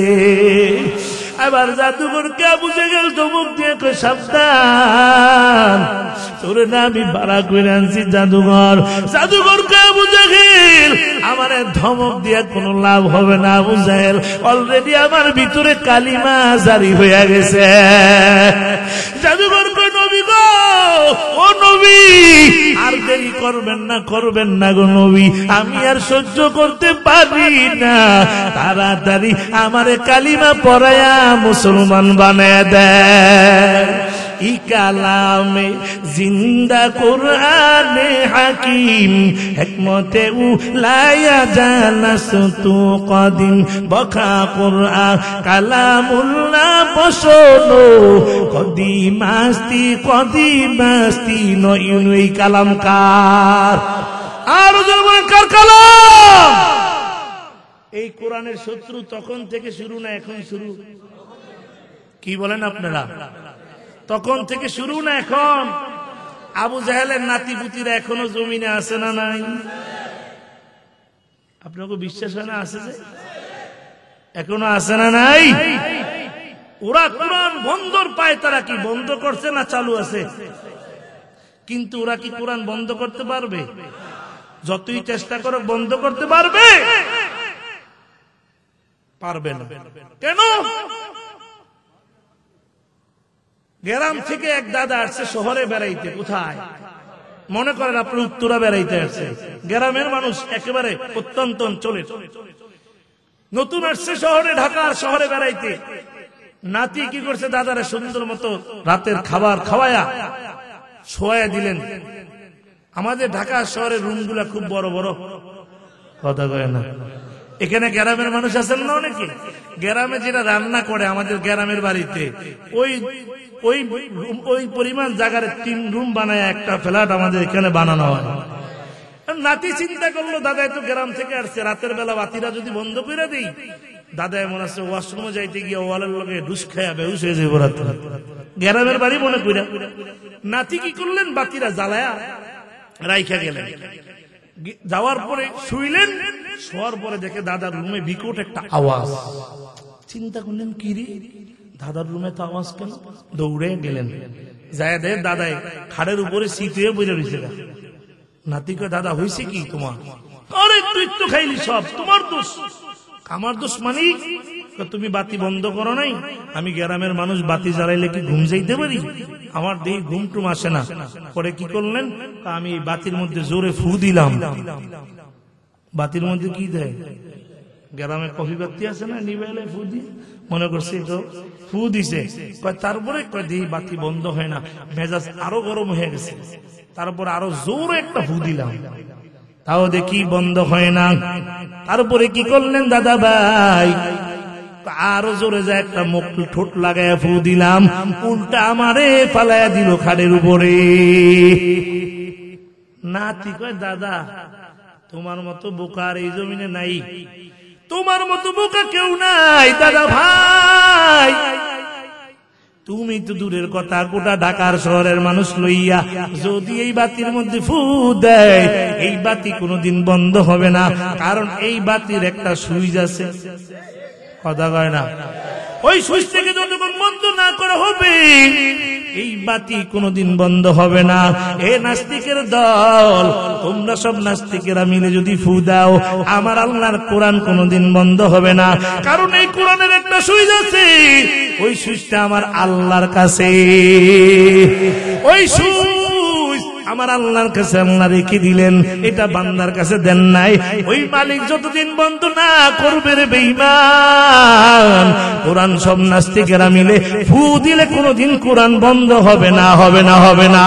আবার জাদুঘর কে বুঝে গেল তো মুখ দিয়ে সাবধান তোর না আমি ভাড়া করে আনছি জাদুঘর জাদুঘর কে বুঝে গেল আমার ধমক দিয়ে কোনো লাভ হবে না বুঝেল অলরেডি আমার ভিতরে কালিমা জারি হয়ে গেছে জাদুঘর কে নবী গো ও নবী আর দেরি করবেন না করবেন না গো নবী আমি আর সহ্য করতে পারি না তাড়াতাড়ি আমার কালিমা পড়ায়া মুসলমান বানে দে ই কালামে জিন্দা কোরআনে হাকিম হেকমতে উ লাইয়া জানাস তু কদিন বখা কোরআন কালামুল্লাহ বসলো কদিম আস্তি কদিম আস্তি নই কালাম কার আর কার কালাম এই কোরআনের শত্রু তখন থেকে শুরু না এখন শুরু কি বলেন আপনারা তখন থেকে শুরু না এখন আবু জাহেলের নাতি পুতিরা এখনো জমিনে আছে না নাই আপনাকে বিশ্বাস হয় না আছে যে এখনো আছে না নাই ওরা কোরআন বন্ধর পায় তারা কি বন্ধ করছে না চালু আছে কিন্তু ওরা কি কোরআন বন্ধ করতে পারবে যতই চেষ্টা করে বন্ধ করতে পারবে পারবে না কেন গ্রাম থেকে এক দাদা আসছে শহরে বেড়াইতে কোথায় মনে করেন আপনি উত্তরা বেড়াইতে আসছে গ্রামের মানুষ একেবারে অত্যন্ত অঞ্চলে নতুন আসছে শহরে ঢাকার শহরে বেড়াইতে নাতি কি করছে দাদারা সুন্দর মতো রাতের খাবার খাওয়ায়া শোয়া দিলেন আমাদের ঢাকা শহরের রুমগুলা খুব বড় বড় কথা কয় না এখানে গ্রামের মানুষ আছেন না অনেকে গ্রামে যেটা রান্না করে আমাদের গ্রামের বাড়িতে ওই ওই ওই পরিমাণ জায়গার তিন রুম বানায় একটা ফ্ল্যাট আমাদের এখানে বানানো হয় নাতি চিন্তা করলো দাদা এত গ্রাম থেকে আসছে রাতের বেলা বাতিরা যদি বন্ধ করে দিই দাদা এমন আছে ওয়াশরুমে যাইতে গিয়ে ওয়ালের লোকে ডুস খায় বেউস হয়ে যাবে রাত গ্রামের বাড়ি মনে করে নাতি কি করলেন বাতিরা জ্বালায়া রাইখা গেলেন যাওয়ার পরে শুইলেন শোয়ার পরে দেখে দাদার রুমে বিকট একটা আওয়াজ চিন্তা করলেন কিরি দাদার রুমে তো আওয়াজ কেন দৌড়ে গেলেন যায় দে দাদাই খাড়ের উপরে সিটিয়ে বইরে রয়েছে নাতিকে দাদা হয়েছে কি তোমার আরে তুই তো খাইলি সব তোমার দোষ আমার দোষ মানে তুমি বাতি বন্ধ করো নাই আমি গ্রামের মানুষ বাতি জ্বালাইলে কি ঘুম যাইতে পারি আমার দেহ ঘুম টুম আসে না পরে কি করলেন আমি বাতির মধ্যে জোরে ফু দিলাম বাতির মধ্যে কি দেয় গ্রামে কফি বাতি আছে না নিবেলে ফু দি মনে করছি তো ফু দিছে তারপরে দেহ বাতি বন্ধ হয় না মেজাজ আরো গরম হয়ে গেছে তারপর আরো জোরে একটা ফু দিলাম তাও দেখি বন্ধ হয় না তারপরে কি করলেন দাদা ভাই আরো জোরে যায় একটা মুখ ঠোঁট লাগায় ফু দিলাম উল্টা আমারে ফালাইয়া দিল খাড়ের উপরে না নাতি কয় দাদা তোমার মতো বোকার এই জমিনে নাই তোমার মতো বোকা কেউ নাই দাদা ভাই তুমি তো দূরের কথা গোটা ঢাকার শহরের মানুষ লইয়া যদি এই বাতির মধ্যে ফু দেয় এই বাতি কোনোদিন বন্ধ হবে না কারণ এই বাতির একটা সুইচ আছে কথা কয় না ওই সুইচ থেকে যতক্ষণ বন্ধ না করা হবে এই বাতি বন্ধ হবে না এ নাস্তিকের দল তোমরা সব নাস্তিকেরা মিলে যদি ফু দাও আমার আল্লাহর কোরআন কোনোদিন বন্ধ হবে না কারণ এই কোরআনের একটা সুইচ আছে ওই সুইচটা আমার আল্লাহর কাছে ওই সুইচ আমার আল্লাহর কাছে আল্লাহ রেখে দিলেন এটা বান্দার কাছে দেন নাই ওই মালিক যতদিন বন্ধ না করবে রে বেইমান কোরআন সব নাস্তিকেরা মিলে ফু দিলে কোনোদিন কোরআন বন্ধ হবে না হবে না হবে না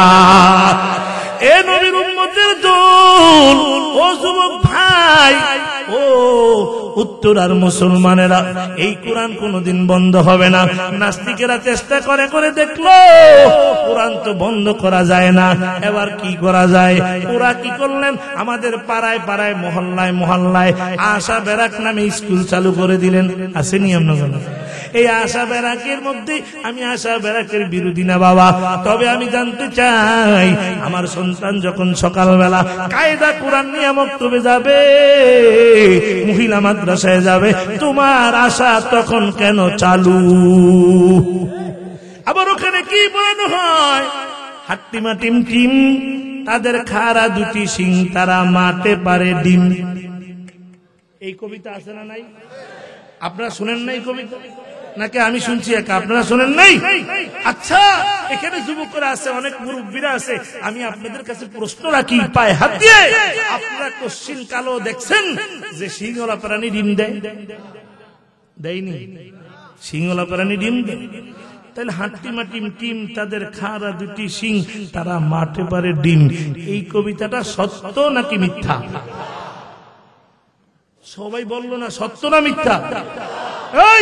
এ নবীর মেঘের দোল ও যুবক ভাই ও উত্তরার মুসলমানেরা এই কোরআন কোনোদিন বন্ধ হবে না নাস্তিকেরা চেষ্টা করে করে দেখলো কোরআন তো বন্ধ করা যায় না এবার কি করা যায় ওরা কি করলেন আমাদের পাড়ায় পাড়ায় মহল্লায় মহল্লায় আশা বেরাক নামে স্কুল চালু করে দিলেন আসেনি আপনার এই আশা বেরাকের মধ্যে আমি আশা বেরাকের বিরোধী না বাবা তবে আমি জানতে চাই আমার সন্তান যখন সকালবেলা কায়দা কোরআন নিয়ে মক্তবে যাবে মহিলা মাদ্রাসায় যাবে তোমার আশা তখন কেন চালু আবার ওখানে কি বয়ানো হয় হাত্তিমা টিম টিম তাদের খারা দুটি সিং তারা মাতে পারে ডিম এই কবিতা আছে না নাই আপনারা শুনেন না এই কবিতা নাকি আমি শুনছি একা আপনারা শোনেন নাই আচ্ছা এখানে যুবকরা আছে অনেক মুরব্বীরা আছে আমি আপনাদের কাছে প্রশ্ন রাখি পায়ে হাত দিয়ে আপনারা কশ্চিন কালো দেখছেন যে সিংহলা প্রাণী ডিম দেয় দেয়নি সিংহলা প্রাণী ডিম তাহলে হাঁটি টিম তাদের খাড়া দুটি সিং তারা মাঠে পারে ডিম এই কবিতাটা সত্য নাকি মিথ্যা সবাই বললো না সত্য না মিথ্যা এই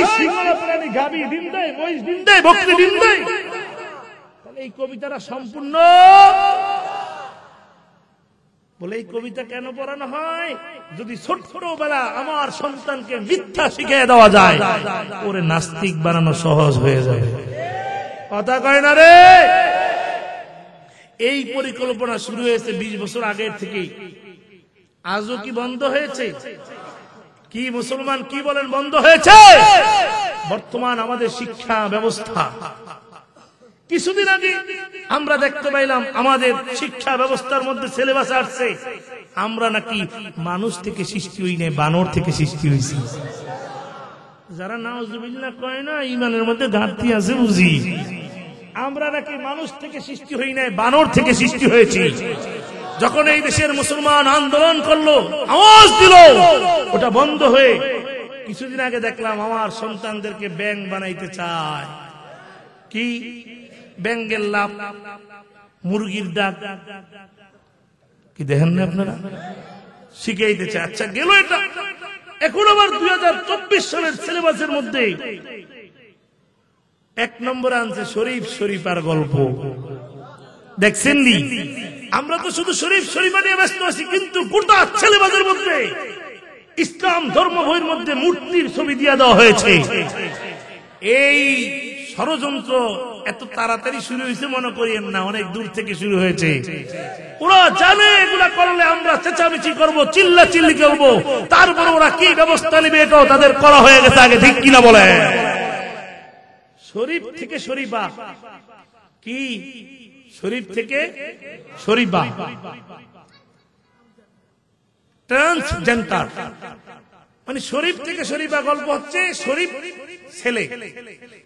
প্রাণী গাবি ডিম দেয় মহিষ ডিম দেয় ডিম দেয় তাহলে এই কবিতাটা সম্পূর্ণ বলে এই কবিতা কেন পড়ানো হয় যদি আমার সন্তানকে মিথ্যা শিখিয়ে দেওয়া যায় ওরে নাস্তিক বানানো সহজ হয়ে যাবে কথা কয় না রে এই পরিকল্পনা শুরু হয়েছে বিশ বছর আগের থেকেই আজও কি বন্ধ হয়েছে কি মুসলমান কি বলেন বন্ধ হয়েছে বর্তমান আমাদের শিক্ষা ব্যবস্থা কিছুদিন আগে আমরা দেখতে পাইলাম আমাদের শিক্ষা ব্যবস্থার মধ্যে সিলেবাস আসছে আমরা নাকি মানুষ থেকে সৃষ্টি হই নাই বানর থেকে সৃষ্টি হয়েছি যারা জুবিল্লা কয় না ইমানের মধ্যে ঘাটতি আছে বুঝি আমরা নাকি মানুষ থেকে সৃষ্টি হই নাই বানর থেকে সৃষ্টি হয়েছি যখন এই দেশের মুসলমান আন্দোলন করলো আওয়াজ দিল ওটা বন্ধ হয়ে কিছুদিন আগে দেখলাম আমার সন্তানদেরকে ব্যাংক বানাইতে চায় কি ব্যাংকের লাভ মুরগির ডাক কি দেখেন না আপনারা শিখাইতে চায় আচ্ছা গেল এটা এখন আবার দুই সালের সিলেবাসের মধ্যে এক নম্বর আনছে শরীফ আর গল্প দেখছেন আমরা তো শুধু শরীফ শরীফা নিয়ে ব্যস্ত আছি কিন্তু গোটা ছেলেবাদের মধ্যে ইসলাম ধর্ম বইয়ের মধ্যে মূর্তির ছবি দিয়ে দেওয়া হয়েছে এই ষড়যন্ত্র এত তাড়াতাড়ি শুরু হয়েছে মনে করিয়েন না অনেক দূর থেকে শুরু হয়েছে ওরা জানে এগুলা করলে আমরা চেঁচামেচি করব চিল্লা চিল্লি করব তারপর ওরা কি ব্যবস্থা নেবে এটাও তাদের করা হয়ে গেছে আগে ঠিক কিনা বলে শরীফ থেকে শরীফা কি শরীফ থেকে শরীফা ট্রান্সজেন্ডার মানে শরীফ থেকে শরীফা গল্প হচ্ছে শরীফ ছেলে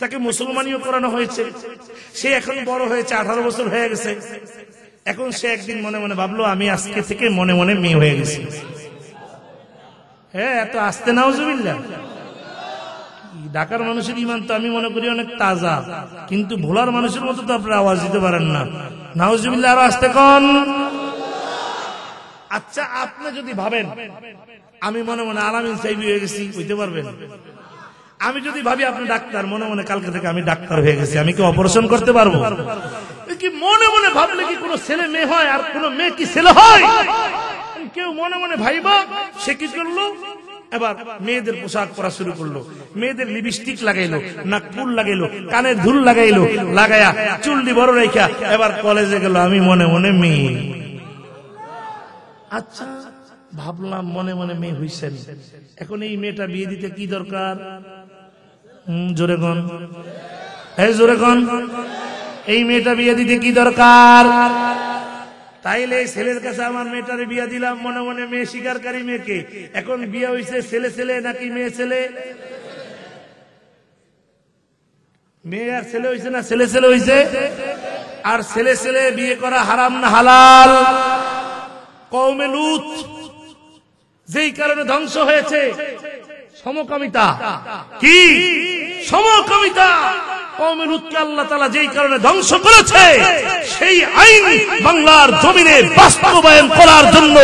তাকে মুসলমানিও করানো হয়েছে সে এখন বড় হয়েছে আঠারো বছর হয়ে গেছে এখন সে একদিন মনে মনে ভাবলো আমি আজকে থেকে মনে মনে মেয়ে হয়ে গেছি হ্যাঁ এত আসতে নাও জুবিল্লা ঢাকার মানুষের ইমান তো আমি মনে করি অনেক তাজা কিন্তু ভোলার মানুষের মতো তো আপনারা আওয়াজ দিতে পারেন না নাহজুবিল্লা আরো আসতে কন আচ্ছা আপনি যদি ভাবেন আমি মনে মনে আলামিন সাইবি হয়ে গেছি বুঝতে পারবেন আমি যদি ভাবি আপনি ডাক্তার মনে মনে কালকে থেকে আমি ডাক্তার হয়ে গেছি আমি কি অপারেশন করতে পারবো কি মনে মনে ভাবলে কি কোনো ছেলে মেয়ে হয় আর কোনো মেয়ে কি ছেলে হয় কেউ মনে মনে ভাইবা সে কি করলো এবার মেয়েদের পোশাক পরা শুরু করলো মেয়েদের লিপস্টিক লাগাইলো নাকপুর লাগাইলো কানে ধুল লাগাইলো চুল চুল্লি বড় রেখা এবার কলেজে গেল আমি মনে মনে মেয়ে আচ্ছা ভাবলাম মনে মনে মেয়ে হইছেন এখন এই মেয়েটা বিয়ে দিতে কি দরকার জোরে হ্যাঁ জোরে এই মেয়েটা বিয়ে দিতে কি দরকার তাইলে এই ছেলের কাছে আমার মেয়েটার বিয়া দিলাম মনে মনে মেয়ে শিকারকারী মেয়েকে এখন বিয়া হয়েছে ছেলে ছেলে নাকি মেয়ে ছেলে মেয়ে আর ছেলে হয়েছে না ছেলে ছেলে হয়েছে আর ছেলে ছেলে বিয়ে করা হারাম না হালাল কৌমে লুত যেই কারণে ধ্বংস হয়েছে সমকামিতা কি সমকামিতা ধ্বংস করেছে সেই বাস্তবায়ন করার জন্য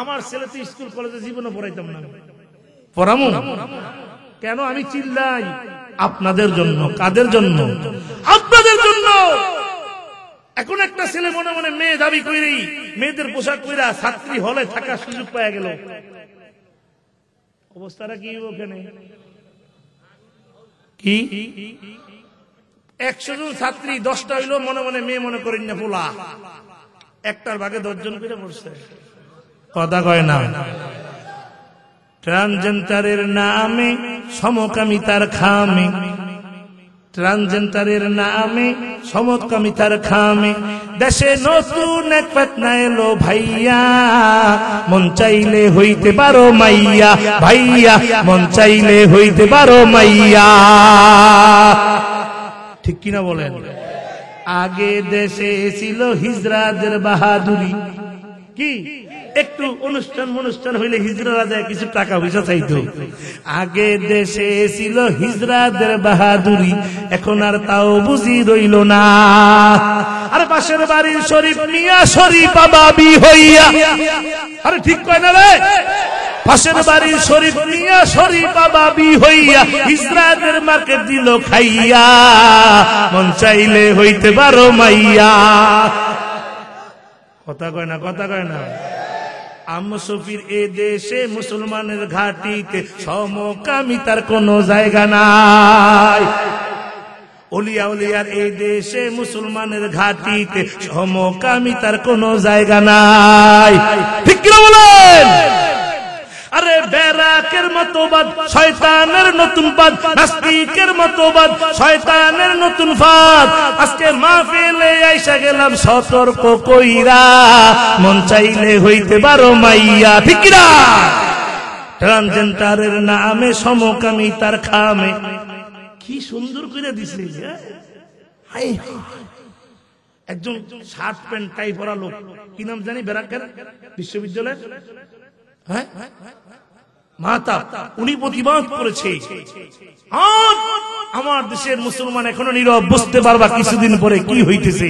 আমার কেন আমি চিল্লাই আপনাদের জন্য কাদের জন্য আপনাদের জন্য এখন একটা ছেলে মনে মনে মেয়ে দাবি করি মেয়েদের পোশাক কইরা ছাত্রী হলে থাকার সুযোগ পাওয়া গেল অবস্থাটা কি ওখানে কি একশো জন ছাত্রী দশটা হইলো মনে মনে মেয়ে মনে করেন না পোলা একটার ভাগে জন করে পড়ছে কথা কয় না ট্রানজেন্টারের নামে সমকামিতার খামে ট্রানজেন্টারের নামে সমকামিতার খামে দেশে নতুন এক পাতনা এলো ভাইয়া মন চাইলে হইতে পারো মাইয়া ভাইয়া মন চাইলে হইতে পারো মাইয়া ঠিক কিনা বলেন আগে দেশে ছিল হিজরাদের বাহাদুরি কি একটু অনুষ্ঠান অনুষ্ঠান হইলে হিজরা রাজা কিছু টাকা পয়সা চাইতো আগে দেশে ছিল হিজরাদের বাহাদুরি এখন আর তাও বুঝি রইল না আর পাশের বাড়ির শরীফ মিয়া শরীফ বাবি হইয়া আরে ঠিক কয় না রে পাশের বাড়ির শরীফ মিয়া শরীফ বাবি হইয়া হিজরাদের মাকে দিল খাইয়া মন চাইলে হইতে পারো মাইয়া কথা কয় না কথা কয় না আমসফির এ দেশে মুসলমানের ঘাটিতে সমকামিতার কোনো জায়গা নাই অলিয়া উলিয়ার এই দেশে মুসলমানের ঘাটিতে সমকামিতার কোনো জায়গা নাই ঠিক বলেন আরে বেরাকের মতবাদ শয়তানের নতুন পাদ নাস্তিকের মতবাদ শয়তানের নতুন পদ আজকে মাহফিলে আইসা গেলাম সতর্ক কইরা মন চাইলে হইতে পারো মাইয়া ঠিক না নামে সমকামী তার খামে কি সুন্দর করে দিছে হ্যাঁ? একজন শার্ট প্যান্ট টাই পরা লোক কি নাম জানি বেড়াকের বিশ্ববিদ্যালয়ের হ্যাঁ মাতা উনি প্রতিবাদ করেছে আমার দেশের মুসলমান এখনো নীরব বুঝতে পারবা কিছুদিন পরে কি হইতেছে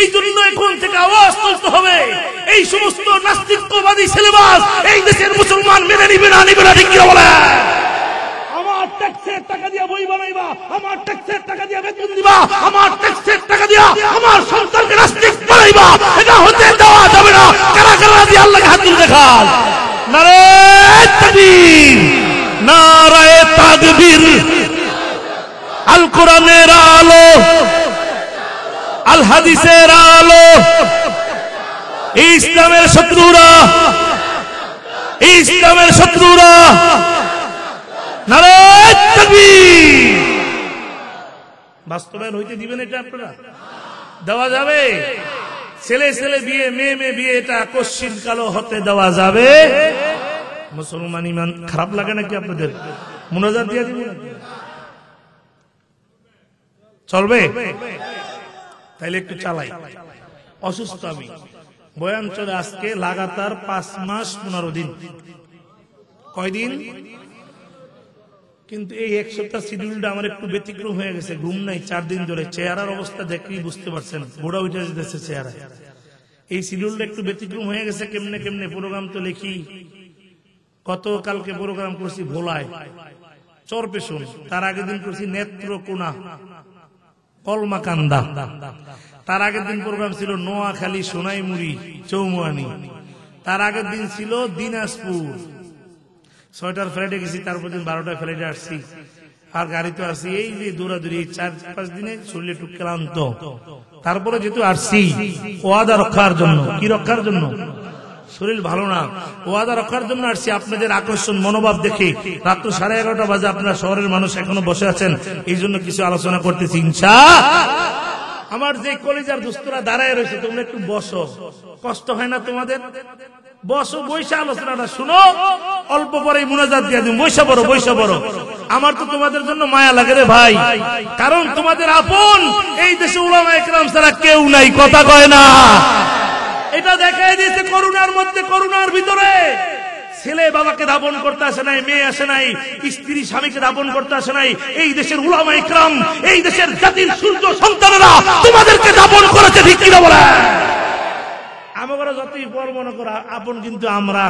এই জন্য এখন থেকে আওয়াজ তুলতে হবে এই সমস্ত নাস্তিকবাদী সিলেবাস এই দেশের মুসলমান মেনে নিবে না নিবে না ঠিক বলে আমার ট্যাক্সের টাকা দিয়ে বই বানাইবা আমার ট্যাক্সের টাকা দিয়ে বেতন দিবা আমার ট্যাক্সের টাকা দিয়া আমার সন্তানকে নাস্তিক বানাইবা এটা হতে দেওয়া যাবে না কারা কারা দিয়ে আল্লাহকে হাত তুলে নারায় তাকবীর নারায় তাকবীর আলো আল আলো ইসলামের শত্রুরা ইসলামের শত্রুরা নারায় তাকবীর বাস্তবায়ন হইতে দিবেন এটা আপনারা দেওয়া যাবে ছেলে ছেলে বিয়ে মেয়ে মেয়ে বিয়ে এটা কশ্চিন কালো হতে দেওয়া যাবে মুসলমান ইমান খারাপ লাগে নাকি আপনাদের মনোজাত দিয়ে দিব চলবে তাইলে একটু চালাই অসুস্থ আমি বয়ান চলে আজকে লাগাতার পাঁচ মাস পনেরো দিন কয়দিন কিন্তু এই এক সপ্তাহ শিডিউলটা আমার একটু ব্যতিক্রম হয়ে গেছে ঘুম নাই চার দিন ধরে চেহারার অবস্থা দেখেই বুঝতে পারছেন ঘোড়া উঠে যেতেছে চেহারা এই শিডিউলটা একটু ব্যতিক্রম হয়ে গেছে কেমনে কেমনে প্রোগ্রাম তো লেখি কত কালকে প্রোগ্রাম করছি ভোলায় পেশন তার আগের দিন করছি কলমা কান্দা তার আগের দিন প্রোগ্রাম ছিল নোয়াখালী সোনাইমুড়ি চৌমুয়ানি তার আগের দিন ছিল দিনাজপুর ছয়টার ফ্লাইটে গেছি তারপর দিন বারোটা ফ্লাইটে আসছি আর গাড়ি তো এই যে দৌড়াদৌড়ি চার পাঁচ দিনে শরীরে একটু ক্লান্ত তারপরে যেহেতু আসছি ওয়াদা রক্ষার জন্য কি রক্ষার জন্য শরীর ভালো না ওয়াদা রক্ষার জন্য আসছি আপনাদের আকর্ষণ মনোভাব দেখে রাত্র সাড়ে এগারোটা বাজে আপনার শহরের মানুষ এখনো বসে আছেন এই জন্য কিছু আলোচনা করতেছি ইনশা আমার যে কলেজার দুস্তরা দাঁড়ায় রয়েছে তোমরা একটু বসো কষ্ট হয় না তোমাদের বসো বৈশা আলোচনাটা শুনো অল্প পরে মোনাজাত দিয়ে দিন বৈশা বড় বৈশা বড় আমার তো তোমাদের জন্য মায়া লাগে রে ভাই কারণ তোমাদের আপন এই দেশে উলামা একরাম সারা কেউ নাই কথা কয় না এটা দেখাই দিয়েছে করুণার মধ্যে করুণার ভিতরে ছেলে বাবাকে দাপন করতে আসে নাই মেয়ে আসে নাই স্ত্রী স্বামীকে দাপন করতে আসে নাই এই দেশের উলামা একরাম এই দেশের জাতির সূর্য সন্তানেরা তোমাদেরকে দাপন করেছে ভিক্ষিরা বলে আমরা যতই পর মনে করা আপন কিন্তু আমরা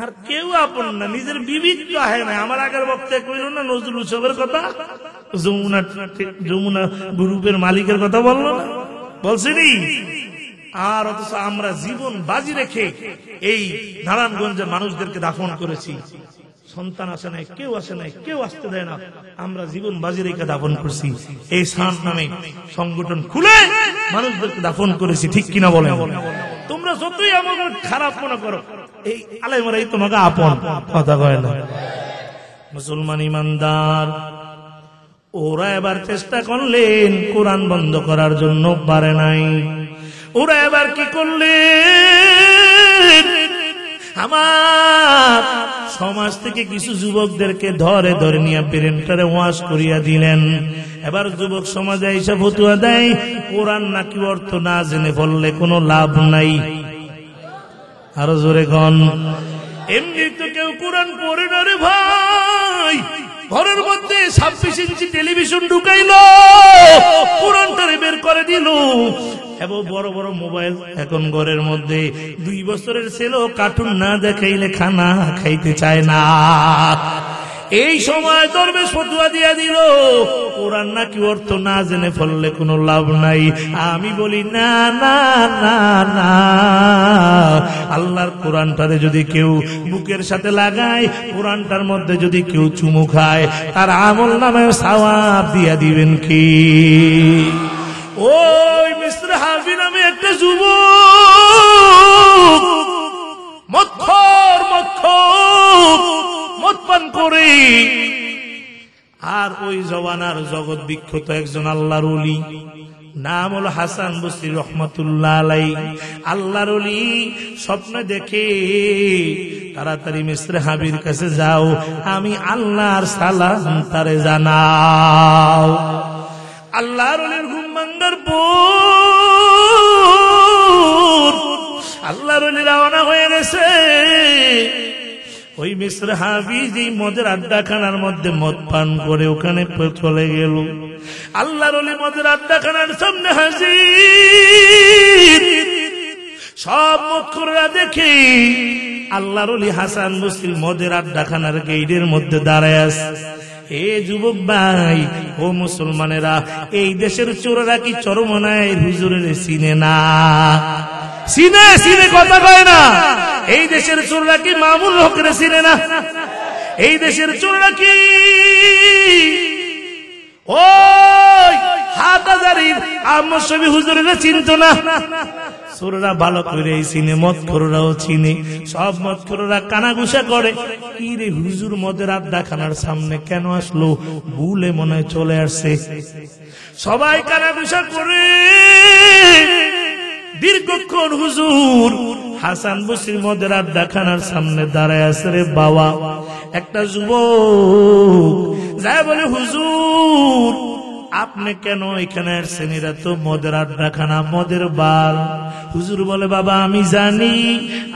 আর কেউ আপন না নিজের বিবিক আহে না আমার আগের বক্তা কইল না নজরুল উৎসবের কথা যমুনা যমুনা গ্রুপের মালিকের কথা বললো না বলছিনি আর অথচ আমরা জীবন বাজি রেখে এই নারায়ণগঞ্জের মানুষদেরকে দাফন করেছি সন্তান আসে নাই কেউ আসে নাই কেউ আসতে দেয় না আমরা জীবন বাজি রেখে দাফন করছি এই সান নামে সংগঠন খুলে মানুষদেরকে দাফন করেছি ঠিক কিনা বলে তোমরা যতই আমাকে খারাপ মনে করো এই আলেমরাই তোমাকে আপন কথা কয় না মুসলমান ইমানদার ওরা এবার চেষ্টা করলেন কোরআন বন্ধ করার জন্য পারে নাই ওরা এবার কি করলেন আমার সমাজ থেকে কিছু যুবকদেরকে ধরে ধরে নিয়ে প্রেমটারে ওয়াশ করিয়া দিলেন এবার যুবক সমাজে এসে ফতুয়া দেয় কোরআন নাকি অর্থ না জেনে ফললে কোনো লাভ নাই আরো জোরে গণ এমনি তো কেউ কোরআন পড়ে না রে ভাই ঘরের মধ্যে ছাব্বিশ ইঞ্চি টেলিভিশন ঢুকাইল পুরানটারে বের করে দিল বড় বড় মোবাইল এখন ঘরের মধ্যে দুই বছরের ছেলেও কার্টুন না দেখাইলে খানা খাইতে চায় না এই সময় ধর্মে ফতুয়া দিয়া দিল কোরআন নাকি অর্থ না জেনে ফললে কোনো লাভ নাই আমি বলি না না না না আল্লাহর কোরআনটারে যদি কেউ বুকের সাথে লাগায় কোরআনটার মধ্যে যদি কেউ চুমু খায় তার আমল নামে সাওয়াব দিয়া দিবেন কি ওই মিস্টার হাফি নামে একটা যুবক মধ্য মত পান করে আর ওই জওয়ানার জগৎ বিখ্যাত একজন আল্লাহর অলি নাম হল হাসান বসরি রহমতুল্লাহ আলাই আল্লাহর অলি স্বপ্ন দেখে তাড়াতাড়ি মিস্ত্রে হাবির কাছে যাও আমি আল্লাহর সালাম তারে জানাও আল্লাহর অলির ঘুম ভাঙ্গার পর আল্লাহর অলি রওনা হয়ে গেছে ওই মিশ্র হাফিজ এই মদের আড্ডাখানার মধ্যে মদ পান করে ওখানে চলে গেল আল্লাহর অলি মদের আড্ডাখানার সামনে হাসি সব মক্ষরা দেখি আল্লাহর অলি হাসান মুসলিম মদের আড্ডাখানার গেইডের মধ্যে দাঁড়ায় আছে এ যুবক ভাই ও মুসলমানেরা এই দেশের চোররা কি চরমনায় হুজুরের চিনে না সিনে সিনে কথা কয় না এই দেশের চোররা কি মামুল হকরে সিনে না এই দেশের চোররা কি ও হাত হাজারির ভালো করে চিনে চিনে সব করে কি রে হুজুর সামনে কেন আসলো ভুলে মনে চলে আসছে সবাই কানাগুষা করে দীর্ঘক্ষণ হুজুর হাসান বসির মদের দেখানার সামনে দাঁড়ায় আছে রে বাবা একটা যুবক যাই বলে হুজুর আপনি কেন এখানে শ্রেণীরা তো মদের আড্ডাখানা মদের বার হুজুর বলে বাবা আমি জানি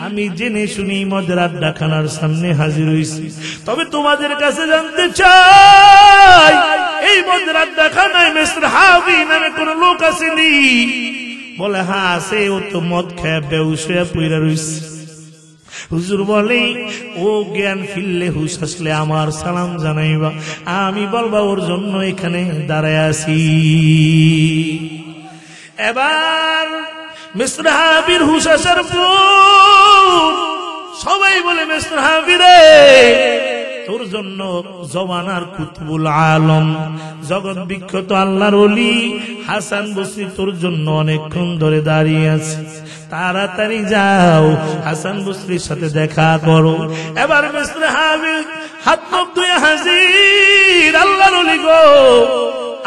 আমি জেনে শুনি মদের আড্ডাখানার সামনে হাজির হয়েছি তবে তোমাদের কাছে জানতে চাই এই মদের আড্ডাখানায় মেসর হাবি নামে কোন লোক আসেনি বলে হা আছে ও তো মদ খেয়ে বেউসে পুইরা রইছে হুজুর বলে ও জ্ঞান ফিরলে হুস আসলে আমার সালাম জানাইবা আমি বলবা ওর জন্য এখানে দাঁড়ায় আছি এবার মিস্টার হাবির হুস আসার সবাই বলে মিস্টার হাবিরে তোর জন্য জমানার কুতুবুল আলম জগৎ বিখ্যাত আল্লাহর অলি হাসান বসি তোর জন্য অনেকক্ষণ ধরে দাঁড়িয়ে আছে তাড়াতাড়ি যাও হাসান বসরির সাথে দেখা করো এবার হাত দুই হাজির আল্লাহর অলি গো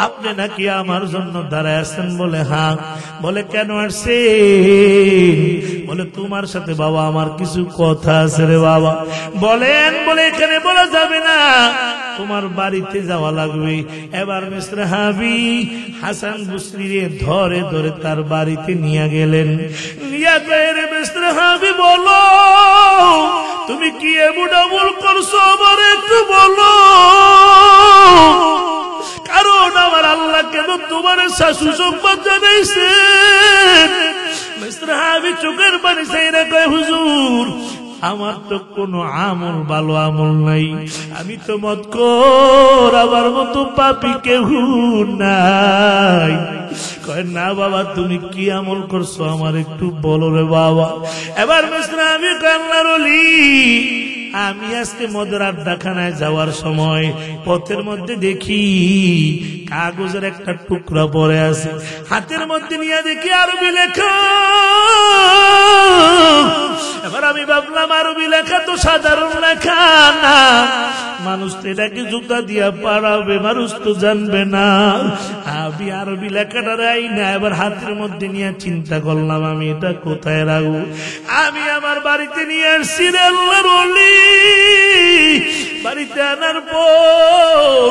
আপনি নাকি আমার জন্য দাঁড়ায় আছেন বলে হা বলে কেন আসছে বলে তোমার সাথে বাবা আমার কিছু কথা আছে রে বাবা বলেন বলে এখানে বলা যাবে না তোমার বাড়িতে যাওয়া লাগবে এবার মিস্টার হাবি হাসান বুসরিরে ধরে ধরে তার বাড়িতে নিয়ে গেলেন নিয়ে গেলে মিস্ত্রে হাবি বলো তুমি কি এমন আমল করছো আমার একটু বলো কারণ আমার আল্লাহ কেন তোমার শাশু সম্পদ জানাইছে আমি চোখের পানি সেই না কয় হুজুর আমার তো কোনো আমল ভালো আমল নাই আমি তো মত কর আমার মতো পাপি কেউ নাই কয় না বাবা তুমি কি আমল করছো আমার একটু বলো রে বাবা এবার মিশ্রা আমি কান্নার আমি আজকে মদের আড্ডাখানায় যাওয়ার সময় পথের মধ্যে দেখি কাগজের একটা টুকরা পরে আছে হাতের মধ্যে নিয়ে দেখি আরবি লেখা এবার আমি ভাবলাম আরবি লেখা তো সাধারণ লেখা না মানুষ তো এটাকে জুতা দিয়া পাড়াবে মানুষ তো জানবে না আমি আরবি লেখাটা রাই না এবার হাতের মধ্যে নিয়ে চিন্তা করলাম আমি এটা কোথায় রাখবো আমি আমার বাড়িতে নিয়ে আসছি বাড়িতে আনার পর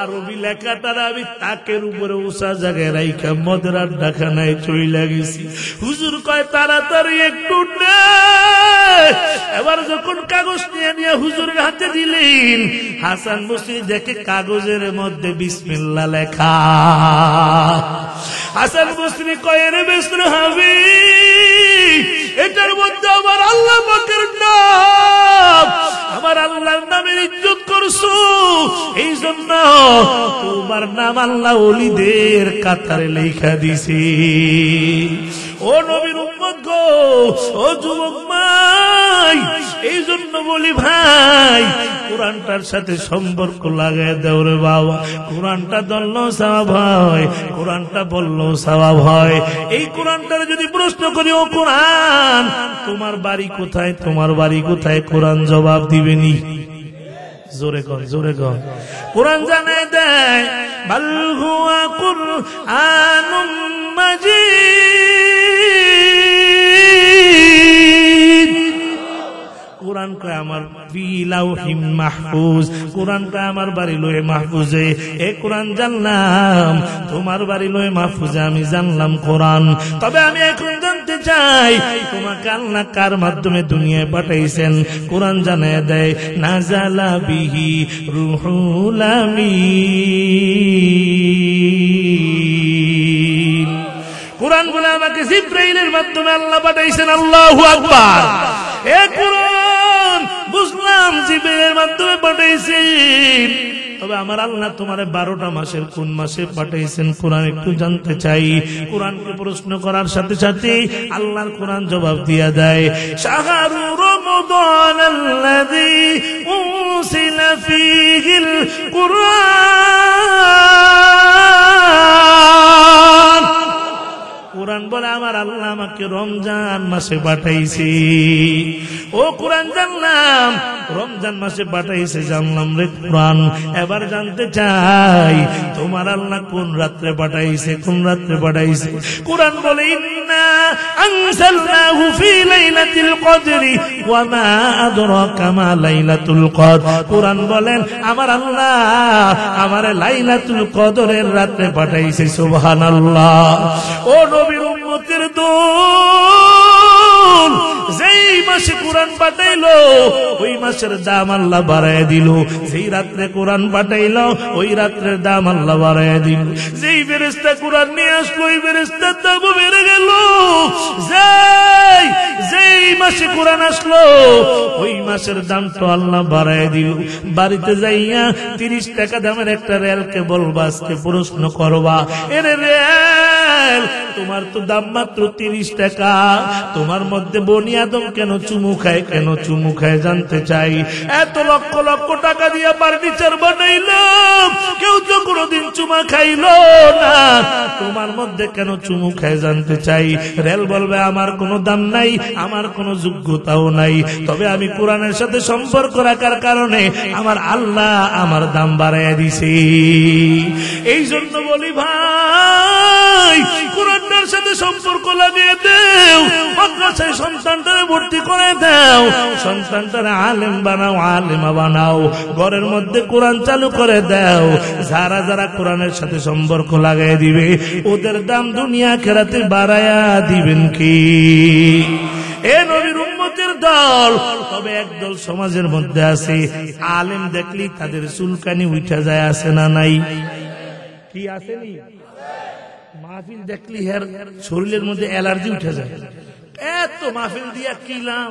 আরবি লেখা তারা আমি তাকের উপরে উষা জায়গায় রাইখা মদের আর দেখা নাই চই লাগেছি হুজুর কয় তাড়াতাড়ি একটু এবার যখন কাগজ নিয়ে নিয়ে হুজুরের হাতে দিলেন হাসান মুসি দেখে কাগজের মধ্যে বিসমিল্লা লেখা হাসান মুসরি কয় বিষ্ণু হাবি এটার মধ্যে আমার আল্লাহ পাকের নাম আমার আল্লাহর নামের ইজ্জত করছো এই জন্য তোমার নাম আল্লাহ অলিদের কাতারে লেখা দিছে ও নবীর উম্মত গো ও যুবক মাই এই জন্য বলি ভাই কোরআনটার সাথে সম্পর্ক লাগাই দেওয়ার বাবা কোরআনটা দল স্বভাব হয় কোরআনটা বললো স্বভাব হয় এই কোরআনটার যদি প্রশ্ন করি ও কোরআন তোমার বাড়ি কোথায় তোমার বাড়ি কোথায় কোরআন জবাব দিবেনি জোরে কর জোরে কর কোরআন জানাই দেয় বাল হুয়া কুরআনুম মাজিদ কোরআন কয় আমার বিলাউহিম মাহফুজ কোরআন কয় আমার বাড়ি লয়ে মাহফুজে এ কোরআন জানলাম তোমার বাড়ি লয়ে মাহফুজে আমি জানলাম কোরআন তবে আমি এখন জানতে চাই তোমাকে আল্লাহ কার মাধ্যমে দুনিয়ায় পাঠাইছেন কোরআন জানায় দেয় নাজালা বিহি রুহুল আমিন কোরআন বলে আমাকে জিব্রাইলের মাধ্যমে আল্লাহ পাঠাইছেন আল্লাহু আকবার এ কোরআন বুঝলাম জিবের মাধ্যমে পাঠাইছি তবে আমার আল্লাহ তোমার বারোটা মাসের কোন মাসে পাঠাইছেন কোরআন একটু জানতে চাই কোরআনকে প্রশ্ন করার সাথে সাথে আল্লাহর কোরআন জবাব দিয়া দেয় কোরআন কোরআন বলে আমার আল্লাহ আমাকে রমজান মাসে পাঠাইছি ও কোরআন জানলাম রমজান মাসে পাঠাইছে জানলাম রে কোরআন এবার জানতে চাই তোমার আল্লাহ কোন রাত্রে পাঠাইছে কোন রাত্রে পাঠাইছে কোরআন বলে ইন্না আনসালনাহু ফি লাইলাতিল কদরি ওয়া মা আদরাকা মা লাইলাতুল কদর কোরআন বলেন আমার আল্লাহ আমারে লাইলাতুল কদরের রাতে পাঠাইছে সুবহানাল্লাহ ও নবী রহমতের দোল যেই মাসে কোরআন পাঠাইল ওই মাসের দাম আল্লাহ বাড়ায় দিল যেই রাত্রে কোরআন পাঠাইল ওই রাত্রের দাম আল্লাহ বাড়ায় দিল যেই ফেরেস্তা কোরআন নিয়ে আসলো ওই ফেরেস্তার দামও বেড়ে গেল যেই যেই মাসে কোরআন আসলো ওই মাসের দাম তো আল্লাহ বাড়ায় দিল বাড়িতে যাইয়া তিরিশ টাকা দামের একটা রেলকে বলবা আজকে প্রশ্ন করবা এর রেল তোমার তো দাম মাত্র তিরিশ টাকা তোমার মধ্যে বনি আদম কেন চুমু খায় কেন চুমু খায় জানতে চাই এত লক্ষ লক্ষ টাকা দিয়ে ফার্নিচার বানাইল কেউ তো কোনোদিন চুমা খাইল না তোমার মধ্যে কেন চুমু খায় জানতে চাই রেল বলবে আমার কোনো দাম নাই আমার কোনো যোগ্যতাও নাই তবে আমি কোরআনের সাথে সম্পর্ক রাখার কারণে আমার আল্লাহ আমার দাম বাড়াইয়া দিছি এই জন্য বলি ভাই ঘরের মধ্যে কোরআন চালু করে দাও যারা যারা কোরআনের সাথে সম্পর্ক লাগাই দিবে ওদের দাম দুনিয়া খেরাতে বাড়ায়া দিবেন কি এ নবীর উন্মতের দল তবে একদল সমাজের মধ্যে আছে আলেম দেখলি তাদের চুলকানি উঠা যায় আছে না নাই কি আছে মাহফিল দেখলি হের শরীরের মধ্যে অ্যালার্জি উঠে যায় এত মাহফিল দিয়া লাভ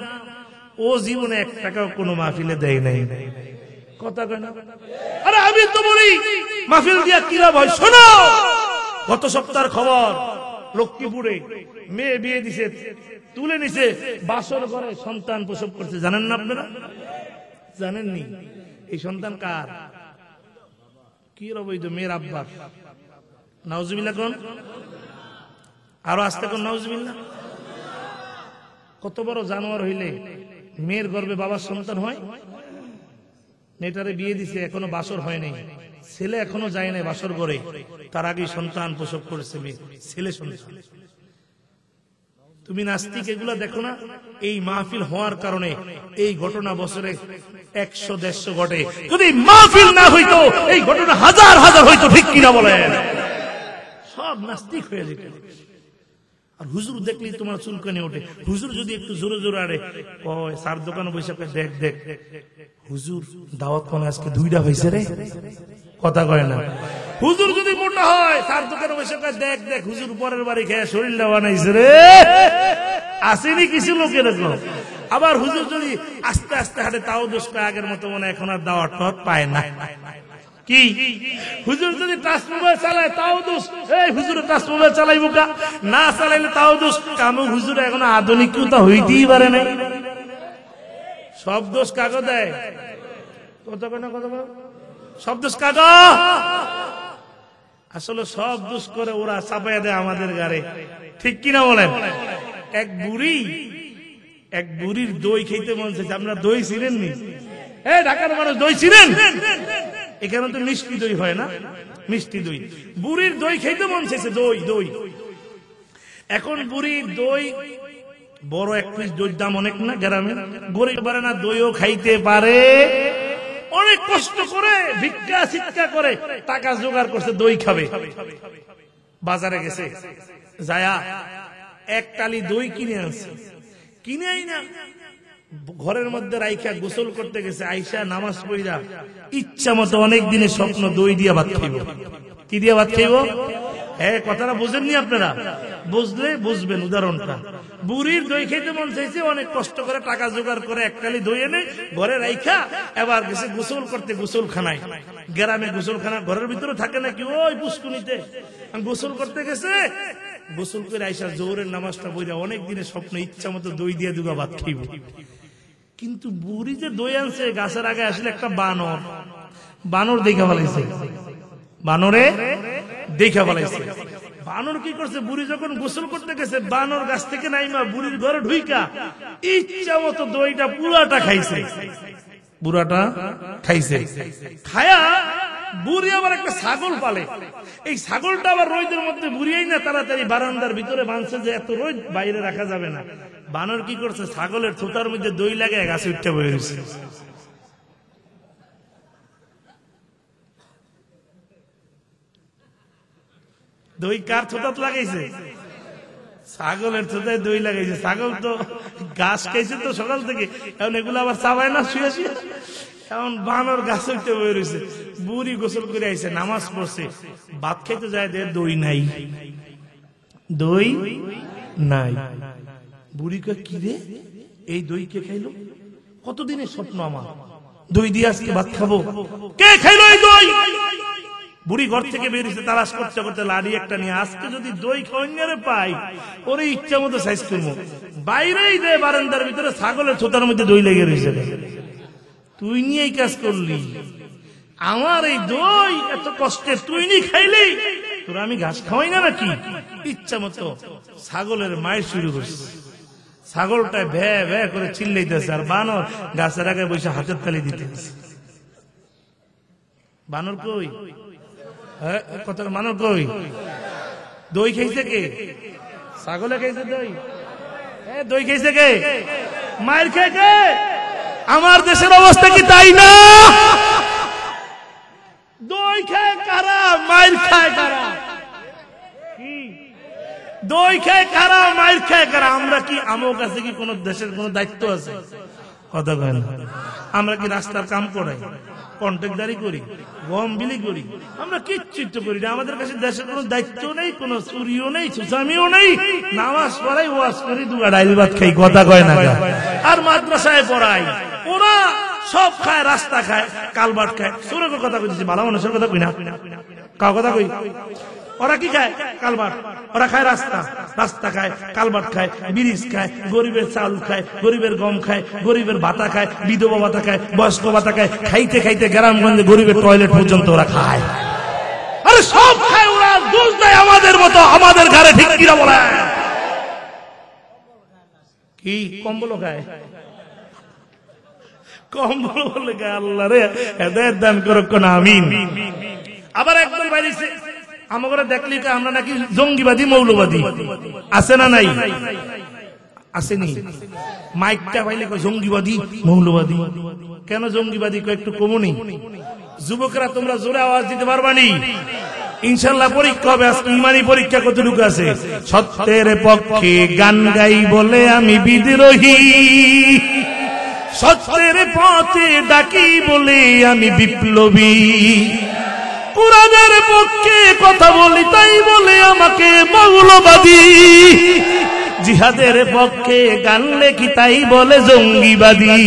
ও জীবনে এক টাকাও কোনো মাহফিলে দেয় নাই কথা কেন আরে আমি তো বলি মাহফিল দিয়া কিলাম হয় শোনো গত সপ্তাহের খবর লক্ষ্মীপুরে মেয়ে বিয়ে দিছে তুলে নিছে বাসর ঘরে সন্তান প্রসব করছে জানেন না আপনারা জানেননি এই সন্তান কার কি রব মেয়ের আব্বা নাউজুবিল্লা কোন আরো আসতে কোন নাউজুবিল্লা কত বড় জানোয়ার হইলে মেয়ের গর্বে বাবার সন্তান হয় মেয়েটারে বিয়ে দিছে এখনো বাসর হয় নাই ছেলে এখনো যায় নাই বাসর গড়ে তার আগে সন্তান প্রসব করেছে মেয়ে ছেলে সন্তান তুমি নাস্তিক এগুলা দেখো না এই মাহফিল হওয়ার কারণে এই ঘটনা বছরে একশো দেড়শো ঘটে যদি মাহফিল না হইতো এই ঘটনা হাজার হাজার হইতো ঠিক কিনা বলেন সব নাস্তিক হয়ে যেত আর হুজুর দেখলি তোমার চুলকানি ওঠে হুজুর যদি একটু জোরে জোরে আরে কয় সার দোকানে বসে দেখ দেখ হুজুর দাওয়াত কোন আজকে দুইটা হয়েছে রে কথা কয় না হুজুর যদি মনে হয় সার দোকানে বসে দেখ দেখ হুজুর পরের বাড়ি খেয়ে দেওয়া বানাইছে রে আসেনি কিছু লোকের এরকম আবার হুজুর যদি আস্তে আস্তে হাঁটে তাও দোষ আগের মতো মনে এখন আর দাওয়াত পায় না কি হুজুর যদি টাচ চালায় তাও দোষ এই হুজুর টাচ চালাইব কা না চালাইলে তাও দোষ কামু হুজুর এখন আধুনিকতা হইতেই পারে নাই সব দোষ কাগজ দেয় কত কেন কত সব দোষ কাগজ আসলে সব দোষ করে ওরা চাপাইয়া দেয় আমাদের গাড়ে ঠিক কিনা বলেন এক বুড়ি এক বুড়ির দই খেতে মন চাইছে আপনারা দই ছিলেন নি এ ঢাকার মানুষ দই ছিলেন এখানে তো মিষ্টি দই হয় না মিষ্টি দই বুড়ির দই খেতে মন চেয়েছে দই দই এখন বুড়ির দই বড় এক পিস দই দাম অনেক না গ্রামে গরিব পারে না দইও খাইতে পারে অনেক কষ্ট করে ভিক্ষা শিক্ষা করে টাকা জোগাড় করছে দই খাবে বাজারে গেছে যায়া এক টালি দই কিনে আনছে কিনেই না ঘরের মধ্যে রাইখা গোসল করতে গেছে আইসা নামাজ পড়া ইচ্ছা মতো অনেক দিনে স্বপ্ন দই দিয়া ভাত খাইব কি দিয়া ভাত খাইব হ্যাঁ কথাটা বুঝেননি আপনারা বুঝলে বুঝবেন উদাহরণটা বুড়ির দই খেতে মন চাইছে অনেক কষ্ট করে টাকা জোগাড় করে এককালি দই এনে ঘরে রাইখা এবার গেছে গোসল করতে গোসল খানায় গ্রামে গোসল খানা ঘরের ভিতরে থাকে নাকি ওই পুষ্কুনিতে গোসল করতে গেছে গোসল করে আইসা জোরের নামাজটা বইরা অনেক দিনের স্বপ্ন ইচ্ছা মতো দই দিয়ে দুগা ভাত খাইব কিন্তু বুড়ি যে দই আনছে গাছের আগে আসলে একটা বানর বানর দেখা ফেলাইছে বানরে দেখা ফেলাইছে বানর কি করছে বুড়ি যখন গোসল করতে গেছে বানর গাছ থেকে নাইমা বুড়ির ঘরে ঢুইকা ইচ্ছা মতো দইটা পুরাটা খাইছে বুড়াটা খাইছে খায়া বুড়ি আবার একটা ছাগল পালে এই ছাগলটা আবার রোদের মধ্যে বুড়িয়েই না তাড়াতাড়ি বারান্দার ভিতরে বাঁধছে যে এত রোদ বাইরে রাখা যাবে না বানর কি করছে ছাগলের থুতার মধ্যে দই লাগে গাছে উঠতে বেরিয়েছে দই কার থোতাত লাগাইছে ছাগলের থোতায় দই লাগাইছে ছাগল তো গাছ খাইছে তো সকাল থেকে এখন এগুলো আবার চাবায় না শুয়ে শুয়ে এমন বানর গাছ উঠতে বই রয়েছে বুড়ি গোসল করে আইসে নামাজ পড়ছে ভাত খাইতে যায় দে দই নাই দই নাই বুড়িকে কি রে এই দই কে খাইলো কতদিনের স্বপ্ন আমার দই দিয়ে আজকে ভাত খাবো কে খাইলো এই দই বুড়ি ঘর থেকে বেরিয়েছে তালাশ করতে করতে লাড়ি একটা নিয়ে আজকে যদি দই খঞ্জারে পাই ওরে ইচ্ছা মতো সাইজ করবো বাইরেই দে বারান্দার ভিতরে ছাগলের ছোতার মধ্যে দই লেগে রয়েছে তুই নিয়ে এই কাজ করলি আমার এই দই এত কষ্টে তুই নি খাইলি তোরা আমি ঘাস খাওয়াই না নাকি ইচ্ছা মতো ছাগলের মায়ের শুরু করছে ছাগলটা ভ্যা ভ্যা করে চিল্লাইতেছে আর বানর গাছের আগে বসে হাতের তালি দিতেছে বানর কই কত বানর কই দই খাইছে কে ছাগলে খেয়েছে দই দই খাইছে কে মায়ের খাই কে আমার দেশের অবস্থা কি তাই না দই খায় কারা মাইল খায় কারা দই খায় কারা মাইল খায় কারা আমরা কি আমো কাছে কি কোন দেশের কোন দায়িত্ব আছে কথা কয় না আমরা কি রাস্তার কাম করাই কন্ট্রাক্টদারি করি গম বিলি করি আমরা কিচ্ছু করি না আমাদের কাছে দেশের কোনো দায়িত্ব নেই কোনো চুরিও নেই সুসামিও নেই নামাজ পড়াই ওয়াজ করি দুগা ডাইল ভাত খাই কথা কয় না আর মাদ্রাসায় পড়াই ওরা সব খায় রাস্তা খায় কালবাট খায় সুরক কথা কইছি ভালো মানুষের কথা কই না কথা কই ওরা কি খায় কালবাট ওরা খায় রাস্তা রাস্তা খায় কালবাট খায় বিরিজ খায় গরিবের চাল খায় গরিবের গম খায় গরিবের ভাতা খায় বিধবা ভাতা খায় বয়স্ক ভাতা খায় খাইতে খাইতে গ্রামগঞ্জে গরিবের টয়লেট পর্যন্ত ওরা খায় আরে সব খায় ওরা দোষ দেয় আমাদের মতো আমাদের ঘরে ঠিক কিরা বলে কি কম্বল খায় কম্বল বলে আল্লাহ রে হেদায়ত দান করো আমিন আবার একদম বাড়িছে আমাকে দেখলি আমরা নাকি জঙ্গিবাদী মৌলবাদী আছে না নাই আসেনি মাইকটা পাইলে কয় জঙ্গিবাদী মৌলবাদী কেন জঙ্গিবাদী কয় একটু কমুনি যুবকরা তোমরা জোরে আওয়াজ দিতে পারবা নি ইনশাল্লাহ পরীক্ষা হবে আজকে ইমানি পরীক্ষা কতটুকু আছে সত্যের পক্ষে গান গাই বলে আমি বিদ্রোহী সত্যের পথে ডাকি বলে আমি বিপ্লবী কোরআনের পক্ষে কথা বলি তাই বলে আমাকে মৌলবাদী জিহাদের পক্ষে গান লেখি তাই বলে জঙ্গিবাদী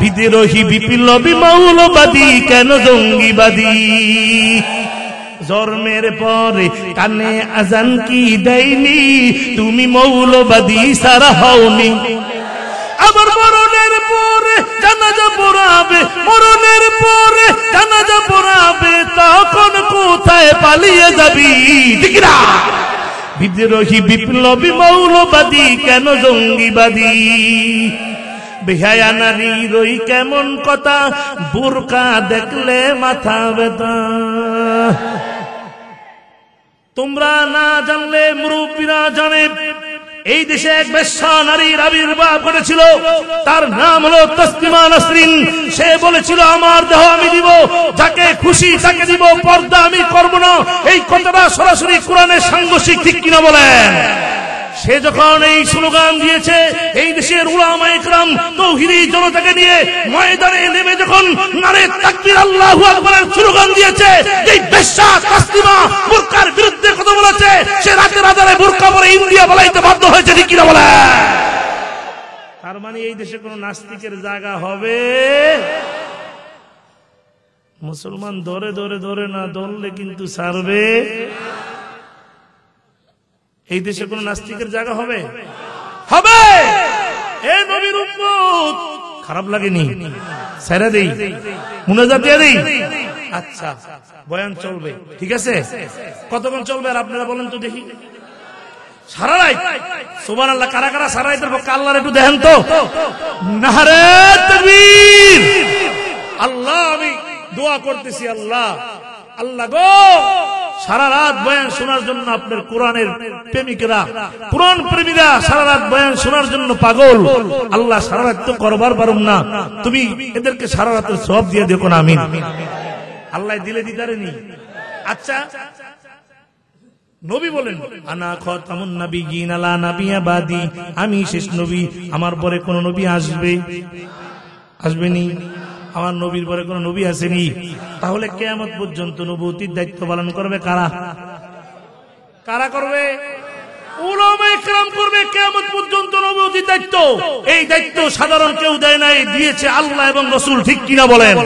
বিদ্রোহী বিপ্লবী মৌলবাদী কেন জঙ্গিবাদী জন্মের পরে কানে আজান কি দেয়নি তুমি মৌলবাদী সারা হওনি আমার জানাজা পড়াবে মরণের পরে জানাজা পড়াবে তখন কোথায় পালিয়ে যাবি বিদ্রোহী বিপ্লবী মৌলবাদী কেন জঙ্গিবাদী বেহায়া নারী রই কেমন কথা বোরকা দেখলে মাথা ব্যথা তোমরা না জানলে মুরুবীরা জানে এই দেশে এক বেশা নারীর আবির্ভাব করেছিল তার নাম হলো তসলিমা নাসরিন সে বলেছিল আমার দেহ আমি দিব যাকে খুশি তাকে দিব পর্দা আমি করব না এই কথাটা সরাসরি কোরআনের সাংঘর্ষিক ঠিক কিনা বলেন সে যখন এই স্লোগান দিয়েছে এই দেশের উলামা ইকরাম তৌহিদি জনতাকে নিয়ে ময়দানে নেমে যখন নারে তাকবীর আল্লাহু আকবারের স্লোগান দিয়েছে এই বেশ্যা তাসলিমা বুরকার বিরুদ্ধে কথা বলেছে সে রাতের আধারে বুরকা পরে ইন্ডিয়া বলাইতে বাধ্য হয়েছে ঠিক কিনা বলে তার মানে এই দেশে কোনো নাস্তিকের জায়গা হবে মুসলমান ধরে ধরে ধরে না ধরলে কিন্তু সারবে এই দেশে কোন নাস্তিকের জায়গা হবে হবে এই নবীর উম্মত খারাপ লাগেনি ছেড়ে দেই মুনাজাত দিয়ে দেই আচ্ছা বয়ান চলবে ঠিক আছে কতক্ষণ চলবে আর আপনারা বলেন তো দেখি সারা রাত সুবহান আল্লাহ কারা কারা সারা রাতের পক্ষে আল্লাহর একটু দেখেন তো নারে তাকবীর আল্লাহ আমি দোয়া করতেছি আল্লাহ আল্লাহ গো সারা রাত বয়ান শোনার জন্য আপনার কোরআনের প্রেমিকরা কোরআন প্রেমীরা সারা রাত বয়ান শোনার জন্য পাগল আল্লাহ সারা রাত তো করবার পারুন না তুমি এদেরকে সারা রাতের সব দিয়ে দেখো না আমি আল্লাহ দিলে নি আচ্ছা নবী বলেন আনা খতামুন নবী আলা নাবিয়া বাদি আমি শেষ নবী আমার পরে কোন নবী আসবে আসবেনি আমার নবীর পরে কোনো নবী আসেনি তাহলে কেয়ামত পর্যন্ত নবতির দায়িত্ব পালন করবে কারা কারা করবে করবে দায়িত্ব এই দায়িত্ব সাধারণ কেউ দেয় নাই দিয়েছে আল্লাহ এবং রসুল ঠিক কিনা বলেন